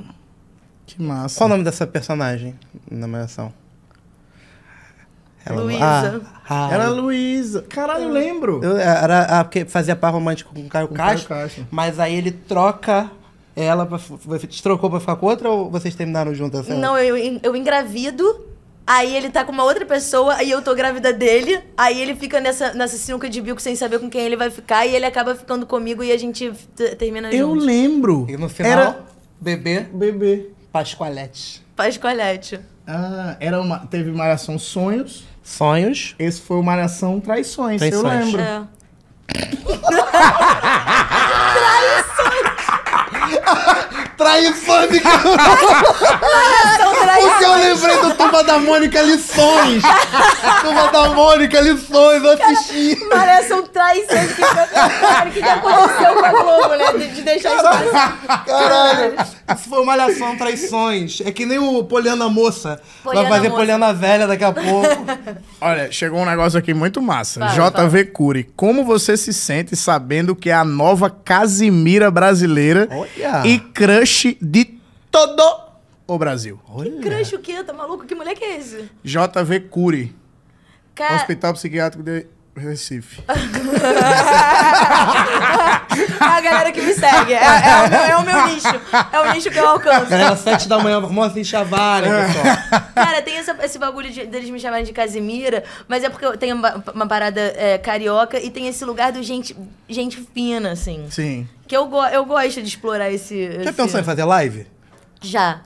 Que massa. Qual o nome dessa personagem na Malhação? Ela, Luísa. Ah, ah, era Luísa. Caralho, eu lembro. Eu, era, porque fazia par romântico com o Caio, Castro, Caio Mas aí ele troca ela. Pra, você trocou pra ficar com outra ou vocês terminaram juntas? Assim? Não, eu, eu engravido. Aí ele tá com uma outra pessoa e eu tô grávida dele. Aí ele fica nessa, nessa sinuca de bico sem saber com quem ele vai ficar. E ele acaba ficando comigo e a gente termina eu junto. Eu lembro. E no final, era... bebê. Bebê. Pascoalete. Pascoalete. Ah, era uma, teve uma ação Sonhos. Sonhos. Esse foi o ação Traições, Traições. eu lembro. É. traições! traições de Porque eu lembrei do Turma da Mônica Lições. Turma da Mônica Lições, eu assisti. Malhação traição que, tá foi cara, O que, que aconteceu com a Globo, né? De, de deixar isso passar. Caralho. Isso foi uma alhação, traições. É que nem o Poliana Moça. Poliana Vai fazer poliando Poliana Velha daqui a pouco. Olha, chegou um negócio aqui muito massa. JV vai. Cury, como você se sente sabendo que é a nova Casimira brasileira Olha. e crush de todo o Brasil? Olha. Que crush o quê? Tá maluco? Que moleque é esse? JV Cury. Ca... Hospital Psiquiátrico de Recife. a galera que me segue. É, é, o meu, é, o meu, nicho. É o nicho que eu alcanço. Galera, sete da manhã, vamos assistir a Vara, é. pessoal. Cara, tem essa, esse bagulho de, deles me chamarem de Casimira, mas é porque eu tenho uma, uma parada é, carioca e tem esse lugar do gente, gente fina, assim. Sim. Que eu, go eu gosto de explorar esse. Já esse... pensou em fazer live? Já.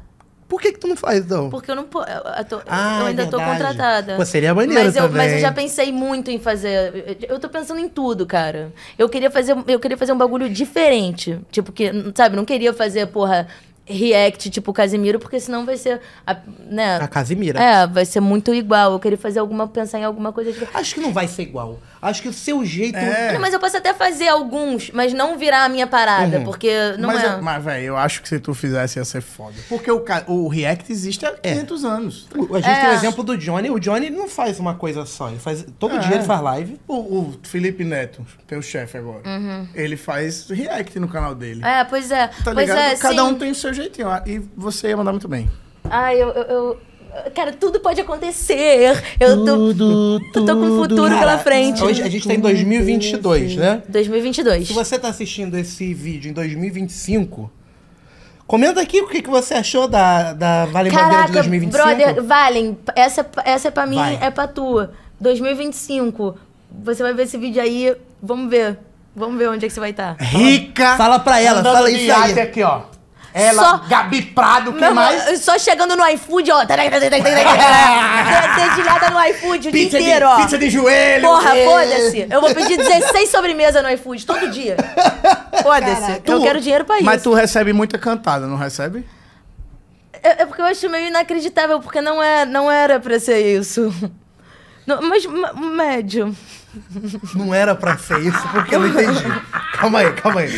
Por que, que tu não faz, então? Porque eu não posso. Eu, eu, ah, eu, é ainda é tô contratada. Pô, seria maneiro mas eu, também. Mas eu já pensei muito em fazer. Eu tô pensando em tudo, cara. Eu queria fazer, eu queria fazer um bagulho diferente. Tipo, que, sabe, não queria fazer, porra, react tipo Casimiro, porque senão vai ser. A, né? a Casimira. É, vai ser muito igual. Eu queria fazer alguma, pensar em alguma coisa. Tipo... Acho que não vai ser igual. Acho que o seu jeito. É. mas eu posso até fazer alguns, mas não virar a minha parada, uhum. porque não mas é. Eu, mas, velho, eu acho que se tu fizesse ia ser foda. Porque o, o React existe há 500 é. anos. a gente é. tem o é. exemplo do Johnny. O Johnny não faz uma coisa só. Ele faz. Todo é. dia ele faz live. O, o Felipe Neto, teu chefe agora. Uhum. Ele faz React no canal dele. É, pois é. Tá pois ligado? É, Cada sim. um tem seu seu jeitinho. Ah, e você ia mandar muito bem. Ai, eu, eu, eu... Cara, tudo pode acontecer. Eu tô, tudo, tô com o futuro cara, pela frente. Hoje a gente tá em 2022, né? 2022. Se você tá assistindo esse vídeo em 2025, comenta aqui o que, que você achou da, da Vale Caraca, Bandeira de 2025. brother, Valen, essa, essa é pra mim, Vai. é pra tu. 2025, você vai ver esse vídeo aí, vamos ver. Vamos ver onde é que você vai estar. Tá. Rica! Fala pra ela, fala isso aí. aqui, ó. Ela, só... Gabi Prado, quem mais? Só chegando no iFood, ó. Dedilhada no iFood o dia inteiro, ó. Pizza de joelho. Porra, é. foda-se. Eu vou pedir 16 sobremesa no iFood todo dia. Foda-se. Eu quero dinheiro pra isso. Mas tu recebe muita cantada, não recebe? É, é porque eu acho meio inacreditável, porque não, é, não era pra ser isso. Não, mas, médio. Não era pra ser isso, porque eu não entendi. Calma aí, calma aí.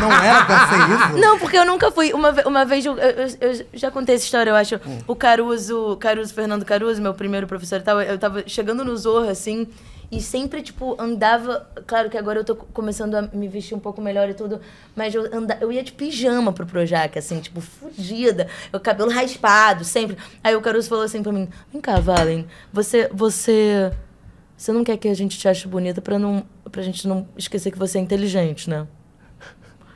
Não era pra ser isso? Não, porque eu nunca fui. Uma, uma vez, eu, eu, eu já contei essa história, eu acho. Hum. O Caruso, Caruso, Fernando Caruso, meu primeiro professor e tal, eu tava chegando no Zorro, assim, e sempre, tipo, andava. Claro que agora eu tô começando a me vestir um pouco melhor e tudo, mas eu, anda, eu ia de pijama pro Projac, assim, tipo, fodida. O cabelo raspado, sempre. Aí o Caruso falou assim pra mim: Vem cá, Valen, você. você você não quer que a gente te ache bonita pra, não, pra gente não esquecer que você é inteligente, né?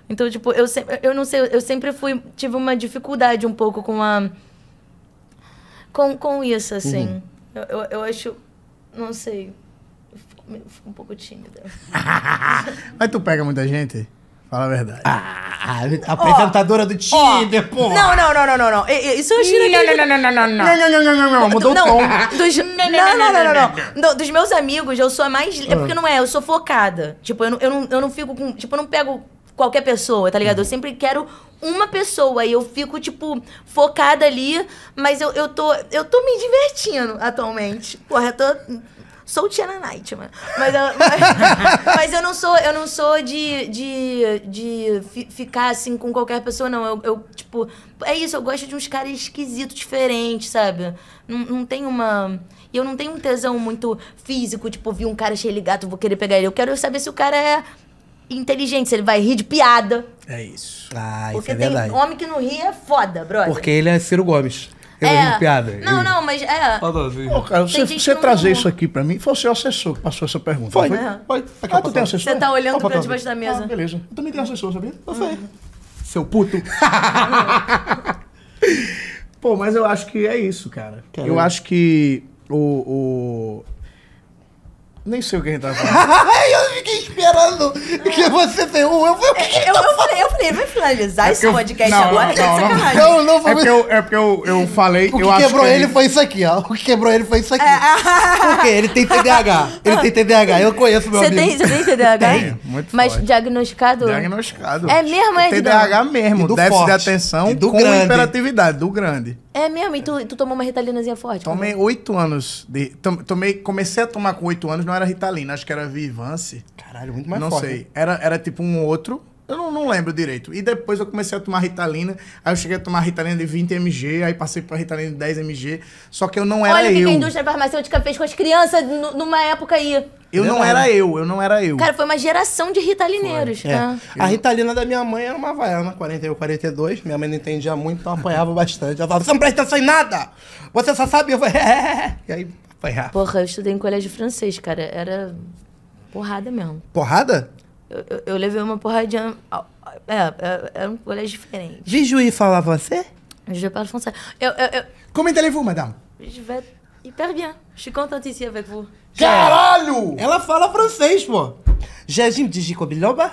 Então, tipo, eu, se, eu não sei, eu sempre fui, tive uma dificuldade um pouco com a. com, com isso, assim. Uhum. Eu, eu, eu acho. Não sei. Eu fico, eu fico um pouco tímida. Mas tu pega muita gente? Fala a verdade. Ah, a apresentadora do Tinder, pô. Não, não, não, não, não, Isso eu achei não, não, não, não, não, não, não, não, não, não, mudou o tom. Não, não, não, não, Dos meus amigos, eu sou a mais... É porque não é, eu sou focada. Tipo, eu não, eu não, eu não fico com... Tipo, eu não pego qualquer pessoa, tá ligado? Eu sempre quero uma pessoa e eu fico, tipo, focada ali, mas eu, eu, tô, eu tô me divertindo atualmente. Porra, eu tô Sou Tiana Knight, mano. Mas eu, mas, mas eu não sou, eu não sou de, de, de ficar assim com qualquer pessoa, não. Eu, eu, tipo, é isso, eu gosto de uns caras esquisitos, diferentes, sabe? Não, não tem uma. E eu não tenho um tesão muito físico, tipo, vi um cara cheio de gato, vou querer pegar ele. Eu quero saber se o cara é inteligente, se ele vai rir de piada. É isso. Ah, Porque isso é verdade. Porque tem homem que não ri é foda, brother. Porque ele é Ciro Gomes. Eu é. piada. Não, não, mas é. Pô, cara, você, você trazer isso aqui pra mim, foi o seu assessor que passou essa pergunta. Foi, foi. É. foi. Aqui, ah, tu tem assessor? Você tá olhando pra, debaixo da mesa. Ah, beleza. Eu também tenho assessor, sabia? Eu sei. Uhum. Seu puto. Pô, mas eu acho que é isso, cara. Eu acho que o, o nem sei o que ele tá falando. eu fiquei esperando que você derruba. Eu falei, o é, que, que Eu, tá eu, falei, eu falei, vai finalizar é esse podcast não, agora? Não, não, não, sacanagem. não, não, foi É porque eu, é porque eu, eu falei. O que eu acho quebrou que ele foi isso aqui, ó. O que quebrou ele foi isso aqui. É. Por quê? Ele tem TDAH. Ele tem TDAH. Eu conheço meu Você amigo. tem, você tem TDAH? Tenho, muito Mas forte. diagnosticado? Diagnosticado. É mesmo, é TDAH mesmo. E do déficit forte. de atenção E do com grande. hiperatividade, do grande. É mesmo? E tu, tu tomou uma retalinazinha forte? Tomei oito anos. De, tomei, comecei a tomar com oito anos, não era Ritalina, acho que era Vivance. Caralho, muito mais não forte. Não sei. Era, era tipo um outro. Eu não, não, lembro direito. E depois eu comecei a tomar Ritalina. Aí eu cheguei a tomar Ritalina de 20 mg, aí passei pra Ritalina de 10 mg. Só que eu não era Olha eu. Olha o que a indústria farmacêutica fez com as crianças numa época aí. Eu não, não era. era eu, eu não era eu. Cara, foi uma geração de ritalineiros. Né? É. Ah. A ritalina da minha mãe era uma vaiana, 41, 42. Minha mãe não entendia muito, então apanhava bastante. Ela falava, você não presta atenção em nada! Você só sabe... Eu falei, é, é, é, é. E aí Vai, Porra, eu estudei em colégio francês, cara. Era porrada mesmo. Porrada? Eu, eu, eu levei uma porradinha. É, é, era um colégio diferente. Vijuí fala você? Je parle français. Eu, eu, eu... Comment vous madame? Je vais hyper bien. Je suis contente ici avec vous. Caralho! Ela fala francês, pô. Jajim é de Gico Biloba?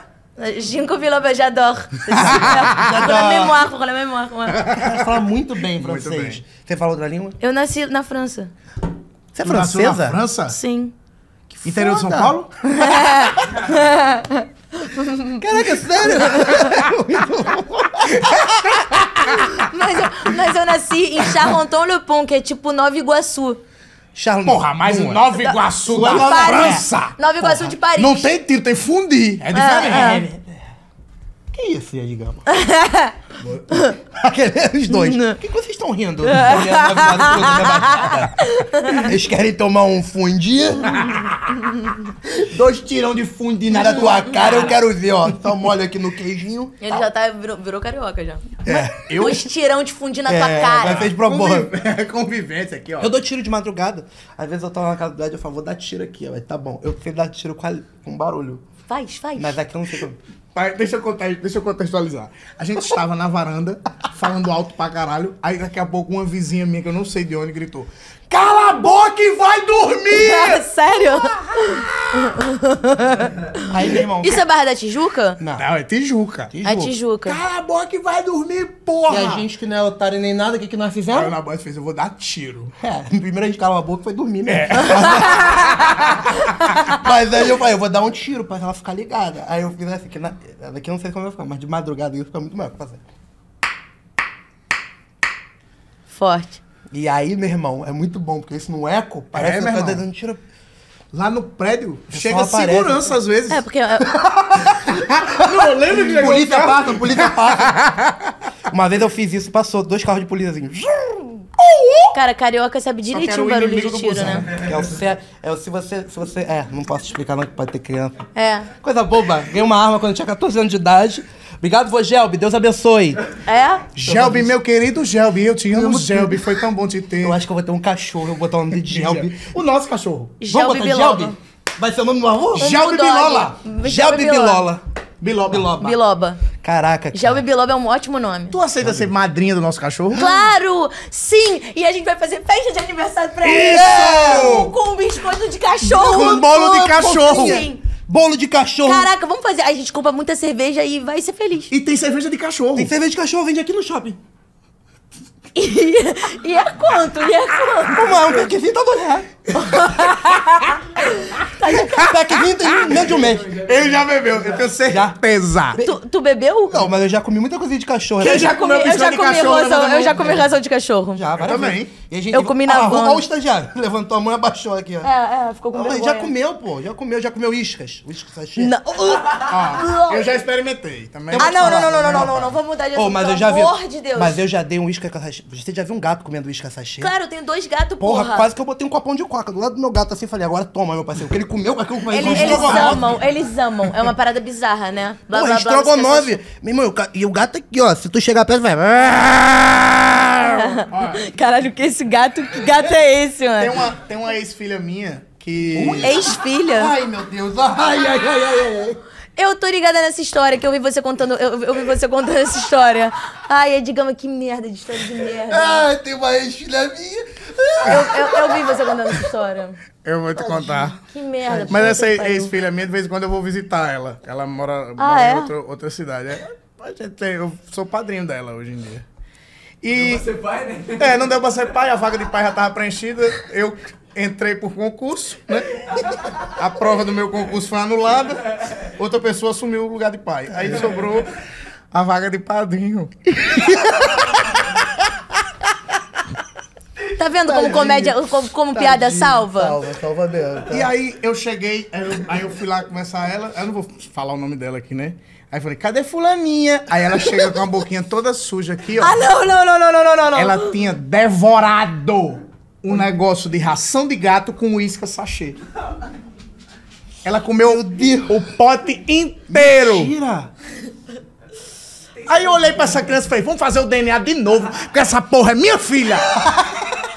Ginkgo biloba, j'adore. Pour la mémoire, pour la mémoire. Ela fala muito bem francês. Muito bem. Você fala outra língua? Eu nasci na França. Você é francesa? França? Sim. Que Interior de São Paulo? Caraca, sério? mas, eu, mas eu nasci em Charenton-le-Pont, que é tipo Nova Iguaçu. Charles. Porra, mas hum. Nova Iguaçu da, da França. Nova Iguaçu Porra. de Paris. Não tem tiro, tem fundi. É diferente. Ah, ah que isso, Yas Gama? Os dois. Por que, que vocês estão rindo? Eles querem tomar um fundi? Dois tirão de fundi na tua cara, eu quero ver, ó. Só molha aqui no queijinho. Ele já tá, virou, virou carioca já. É. Eu... Dois tirão de fundi na tua cara. Já fez propósito. Convivência aqui, ó. Eu dou tiro de madrugada. Às vezes eu tô na casa do Ed, eu falo, vou dar tiro aqui, ó. Tá bom. Eu sei dar tiro com, a... com barulho. Faz, faz. Mas aqui eu não sei como. deixa eu, contar, deixa eu contextualizar. A gente estava na varanda, falando alto pra caralho. Aí daqui a pouco uma vizinha minha, que eu não sei de onde, gritou: Cala a boca e vai dormir! sério? Aí, meu irmão. Isso é Barra da Tijuca? Não, não é Tijuca. É é Tijuca. É Tijuca. Cala a boca e vai dormir, porra! E a gente que não é otário nem nada, o que, que nós fizemos? Na boca fez, eu vou dar tiro. É, primeiro a gente calou a boca e foi dormir, né? É. mas aí eu falei, eu vou dar um tiro pra ela ficar ligada. Aí eu fiz assim, que na, daqui eu não sei como vai ficar, mas de madrugada isso fica muito melhor pra fazer. Forte. E aí, meu irmão, é muito bom, porque isso não é eco é, parece é, que tá dando tiro. Lá no prédio, chega aparece. segurança às vezes. É, porque. não, lembra que Polícia passa, polícia passa. Uma vez eu fiz isso, passou dois carros de polícia assim. Cara, carioca sabe direitinho o barulho de tiro, né? É o, se, é o se você. Se você. É, não posso explicar, não, que pode ter criança. É. Coisa boba. Ganhei uma arma quando eu tinha 14 anos de idade. Obrigado, vô Gelbi. Deus abençoe. É? Gelbi, meu querido Gelbi. Eu te amo, Gelbi. Foi tão bom te ter. Eu acho que eu vou ter um cachorro. Eu vou botar o nome de Gelbi. o nosso cachorro. Gelbi Biloba. Vai ser o nome do avô? Gelbi Bilola. Gelbi Bilola. Biloba. Biloba. Biloba. Caraca. Cara. Gelbi Biloba é um ótimo nome. Tu aceita ser madrinha do nosso cachorro? Claro! Sim! E a gente vai fazer festa de aniversário pra ele. Isso! Com um biscoito de cachorro. Com um bolo de cachorro. Sim bolo de cachorro. Caraca, vamos fazer. A gente compra muita cerveja e vai ser feliz. E tem cerveja de cachorro. Tem cerveja de cachorro, vende aqui no shopping. E, é quanto? E é quanto? Uma, um paquezinho tá do real tá de café vinho de um mês. Ele já bebeu, eu tenho certeza. Tu, tu bebeu? Não, mas eu já comi muita coisinha né? de cachorro. já eu já de comi cachorro? Ração, eu já comi ração de cachorro. Já, também. Gente, eu comi na ah, rua. Olha o estagiário. Levantou a mão e abaixou aqui, ó. É, é, ficou com vergonha. Já comeu, pô. Já comeu, já comeu iscas. Iscas sachê. Não. Ah, eu já experimentei também. Ah, não, não, não, não, né? não, não, não. Vamos mudar de assunto, oh, mas eu já vi, amor de Deus. Mas eu já dei um isca sachê. Você já viu um gato comendo isca sachê? Claro, eu tenho dois gatos, porra. Porra, quase que eu botei um copão de coca do lado do meu gato assim falei, agora toma, meu parceiro. Porque ele comeu aquilo eu ele, Eles amam, eles amam. É uma parada bizarra, né? Blá, Porra, blá, blá, estrogonofe. Meu irmão, e o gato aqui, ó. Se tu chegar perto, vai... Caralho, que esse gato... Que gato é esse, mano? Tem uma, tem uma ex-filha minha que... Ex-filha? Ai, meu Deus. Ai, ai, ai, ai, ai. Eu tô ligada nessa história que eu vi você contando. Eu, eu vi você contando essa história. Ai, é, digamos que merda de história de merda. Ai, tem uma ex-filha minha. Eu, eu, eu vi você contando essa história. Eu vou te contar. Que merda. Mas essa ex-filha minha, de vez em quando eu vou visitar ela. Ela mora, ah, mora é? em outra, outra cidade. É, eu sou padrinho dela hoje em dia. E... Não deu pra ser pai, né? É, não deu pra ser pai, a vaga de pai já tava preenchida. Eu entrei por concurso, né? A prova do meu concurso foi anulada. Outra pessoa assumiu o lugar de pai. Aí sobrou a vaga de padrinho. Tá vendo como Tadinho. comédia, como, como piada salva? Salva, salva dela. tá? E aí eu cheguei, aí eu, aí eu fui lá conversar ela, eu não vou falar o nome dela aqui, né? Aí eu falei, cadê fulaninha? Aí ela chega com a boquinha toda suja aqui, ó. Ah, não, não, não, não, não, não, não. Ela tinha devorado um negócio de ração de gato com isca sachê. Ela comeu o pote inteiro. Mentira! Aí eu olhei pra essa criança e falei, vamos fazer o DNA de novo, porque essa porra é minha filha.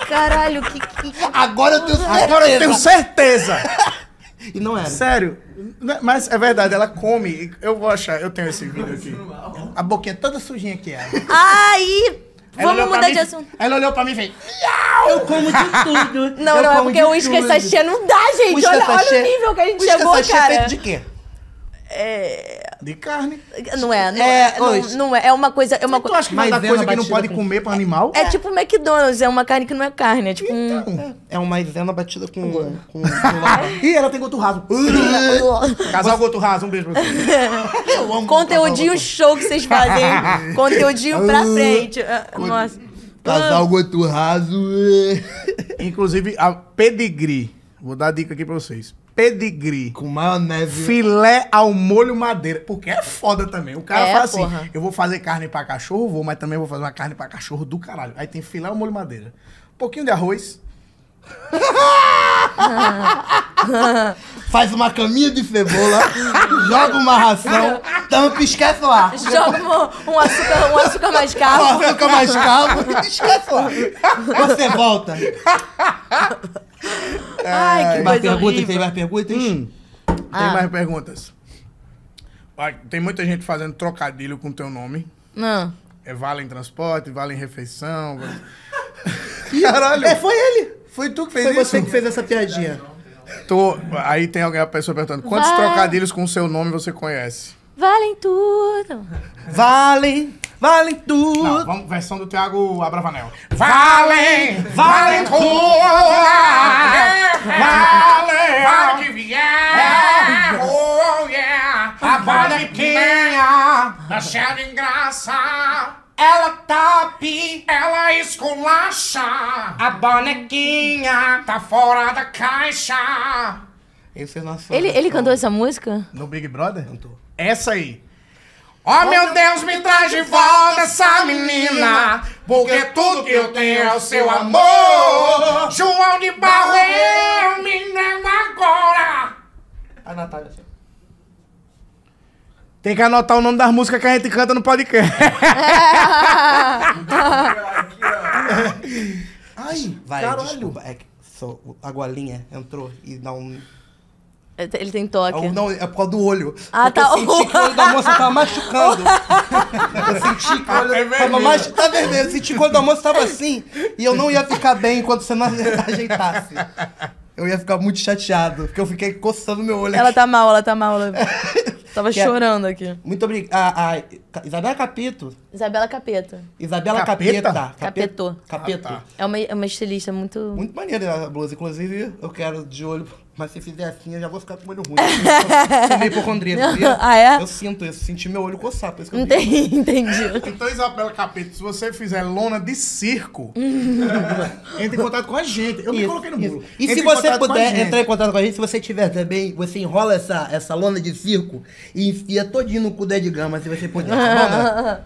Caralho, que... que... Agora eu tenho certeza. Agora eu tenho certeza. E não era. Sério. Mas é verdade, ela come. Eu vou achar, eu tenho esse vídeo aqui. A boquinha toda sujinha que ela. É. Ai, ela Vamos mudar de assunto. Ela olhou pra mim e fez: Eu como de tudo. Não, eu não, é porque o uísque sachê não dá, gente. Olha, olha, o nível que a gente chegou, é cara. é feito de quê? É. De carne. Não é, não é. é não, não, é, é uma coisa. É uma tu acha que não é coisa que não pode com... comer pra animal? É, é, tipo McDonald's, é uma carne que não é carne. É tipo então, um... É. é uma maisena batida com. com, com, com Ih, ela tem goto raso. Casal você... goto raso, um beijo pra você. Eu amo Conteúdinho show que vocês fazem. Conteúdinho pra frente. Ah, nossa. Casal ah. goto raso. Eh. Inclusive, a pedigree. Vou dar a dica aqui pra vocês pedigree. Com maionese. Filé ao molho madeira. Porque é foda também. O cara é, fala assim: porra. eu vou fazer carne para cachorro, vou, mas também vou fazer uma carne para cachorro do caralho. Aí tem filé ao molho madeira. Um pouquinho de arroz. Faz uma caminha de cebola, joga uma ração, tampa e esquece lá. Joga um, um, açúcar, um açúcar mais caro. Um açúcar mais caro e esquece lá. Você volta. Ai, que mais Tem mais perguntas? Hum. Tem ah. mais perguntas. Tem muita gente fazendo trocadilho com o teu nome. Não. Ah. É vale em transporte, vale em refeição. Vale... Caralho. É, foi ele. Foi tu que fez foi isso? Foi você que fez essa piadinha. Tô, aí tem alguém, a pessoa perguntando, quantos trocadilhos com o seu nome você conhece? Valem tudo. Valem Vale tudo. Não, vamos, versão do Thiago Abravanel. Vale, vale tudo. Vale, vale que vier. Oh yeah. A bonequinha tá cheia de graça. Ela tape, ela esculacha. A bonequinha tá fora da caixa. Esse é nosso. Ele, ele cantou essa música? No Big Brother? Cantou. Essa aí. Oh meu Deus, me traz de volta essa menina, porque tudo que eu tenho é o seu amor. João de Barro, eu me lembro agora. A Natália, assim, Tem que anotar o nome das músicas que a gente canta no podcast. Ai, Vai, caralho. desculpa. É, que só a golinha entrou e dá um... Ele tem toque. É não, é por causa do olho. Ah, tá. Eu senti que o olho da moça tava machucando. eu senti que o olho é tava Tá vermelho. Eu senti que o olho da moça tava assim. E eu não ia ficar bem enquanto você não ajeitasse. Eu ia ficar muito chateado. Porque eu fiquei coçando meu olho. Ela aqui. tá mal, ela tá mal. Ela... tava que chorando é... aqui. Muito obrigado. A, a, Isabela Capito. Isabela Capeta. Isabela Capeta. Capeta. Capetou. Ah, tá. é, uma, é uma estilista muito. Muito maneira a blusa. Inclusive, eu quero de olho. Mas se fizer assim, eu já vou ficar olho ruim. Eu sou com hipocondríaco. ah, é? Eu sinto isso. Senti meu olho coçar, por isso que eu Entendi. entendi. Então, Isabela Capeta, se você fizer lona de circo, entre em contato com a gente. Eu me coloquei no isso. muro. E Entre se você puder entrar em contato com a gente, se você tiver também, você enrola essa, essa lona de circo e enfia todinho no cu do Ed Gama, se você puder. tá né?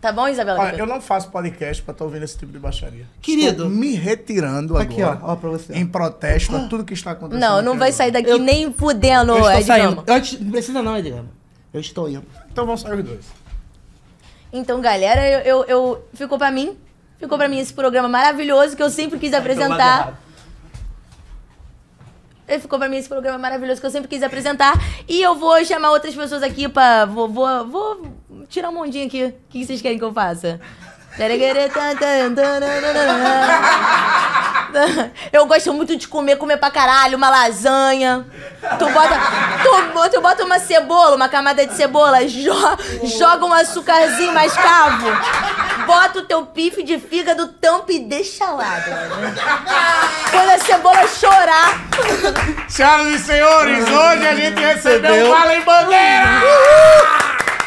Tá bom, Isabela? Olha, eu não faço podcast pra estar tá ouvindo esse tipo de baixaria. Querido. Estou me retirando Aqui, agora. ó, ó, pra você. Em protesto a ah. tudo que está acontecendo. Não, não vai sair daqui Eu- nem fudendo, eu estou saindo. Antes, não precisa não, Edgama. Eu estou indo. Então vão sair os dois. Então, galera, eu, eu, eu- ficou pra mim. Ficou pra mim esse programa maravilhoso que eu sempre quis apresentar ficou pra mim esse programa maravilhoso que eu sempre quis apresentar. E eu vou chamar outras pessoas aqui pra. Vou, vou, vou tirar um mundinho aqui. O que vocês querem que eu faça? Eu gosto muito de comer, comer pra caralho, uma lasanha. Tu bota, tu, tu bota uma cebola, uma camada de cebola, jo, joga um açucarzinho, mais cavo. Bota o teu pife de fígado, tampa e deixa lá, brother. Quando a cebola chorar. Senhoras e senhores, hoje a gente recebeu o Fala em Bandeira! Uhul.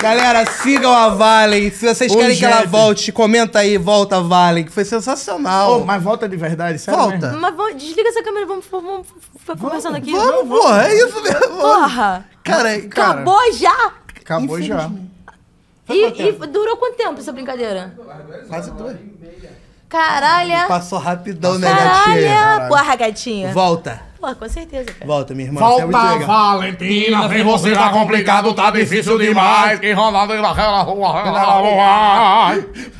Galera, sigam a Valen. Se vocês querem que ela volte, comenta aí, volta Valen, que foi sensacional. mas volta de verdade, sério? Volta. Mas desliga essa câmera, vamos, vamos, vamos conversando aqui. Vamos, porra, é isso mesmo. Porra! Cara, cara, Acabou já? Acabou já. E, e durou quanto tempo essa brincadeira? quase duas. Caralho! Passou rapidão, né, gatinha? Caralho! Porra, gatinha! Volta. Pô, com certeza, cara. Volta, minha irmã. Volta, é Valentina, vem você, tá complicado, tá difícil demais. Quem Ronaldo na rua,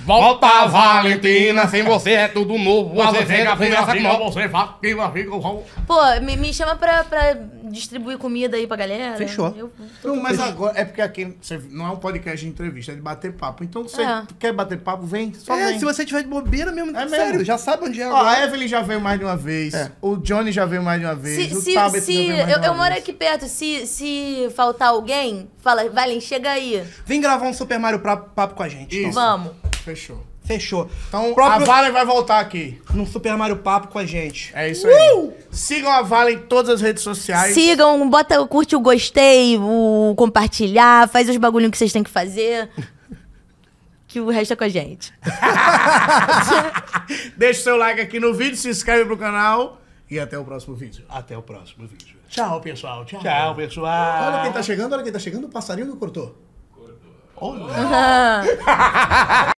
Volta, Valentina, sem você é tudo novo. Você chega, conversa com você, fica, fica, Pô, me, me chama pra, pra distribuir comida aí pra galera. Fechou. Eu, tô... não, mas agora, é porque aqui não é um podcast de entrevista, é de bater papo. Então, você é. quer bater papo, vem, só é, vem. se você tiver de bobeira mesmo, é sério, já sabe onde é. Ó, a Evelyn já veio mais de uma vez, é. o Johnny já veio mais de uma minha vez, se, o se, se, Eu, eu moro aqui perto, se, se faltar alguém, fala, Valen, chega aí. Vem gravar um Super Mario Papo com a gente. Então. Isso. Vamos. Fechou. Fechou. Então próprio... a Valen vai voltar aqui. No Super Mario Papo com a gente. É isso aí. Uh! Sigam a Valen em todas as redes sociais. Sigam, bota, curte o gostei, o compartilhar, faz os bagulhinhos que vocês têm que fazer. que o resto é com a gente. Deixa o seu like aqui no vídeo, se inscreve pro canal. E até o próximo vídeo. Até o próximo vídeo. Tchau, pessoal. Tchau. Tchau, pessoal. Olha quem tá chegando, olha quem tá chegando. O passarinho não cortou. Cortou. Olha.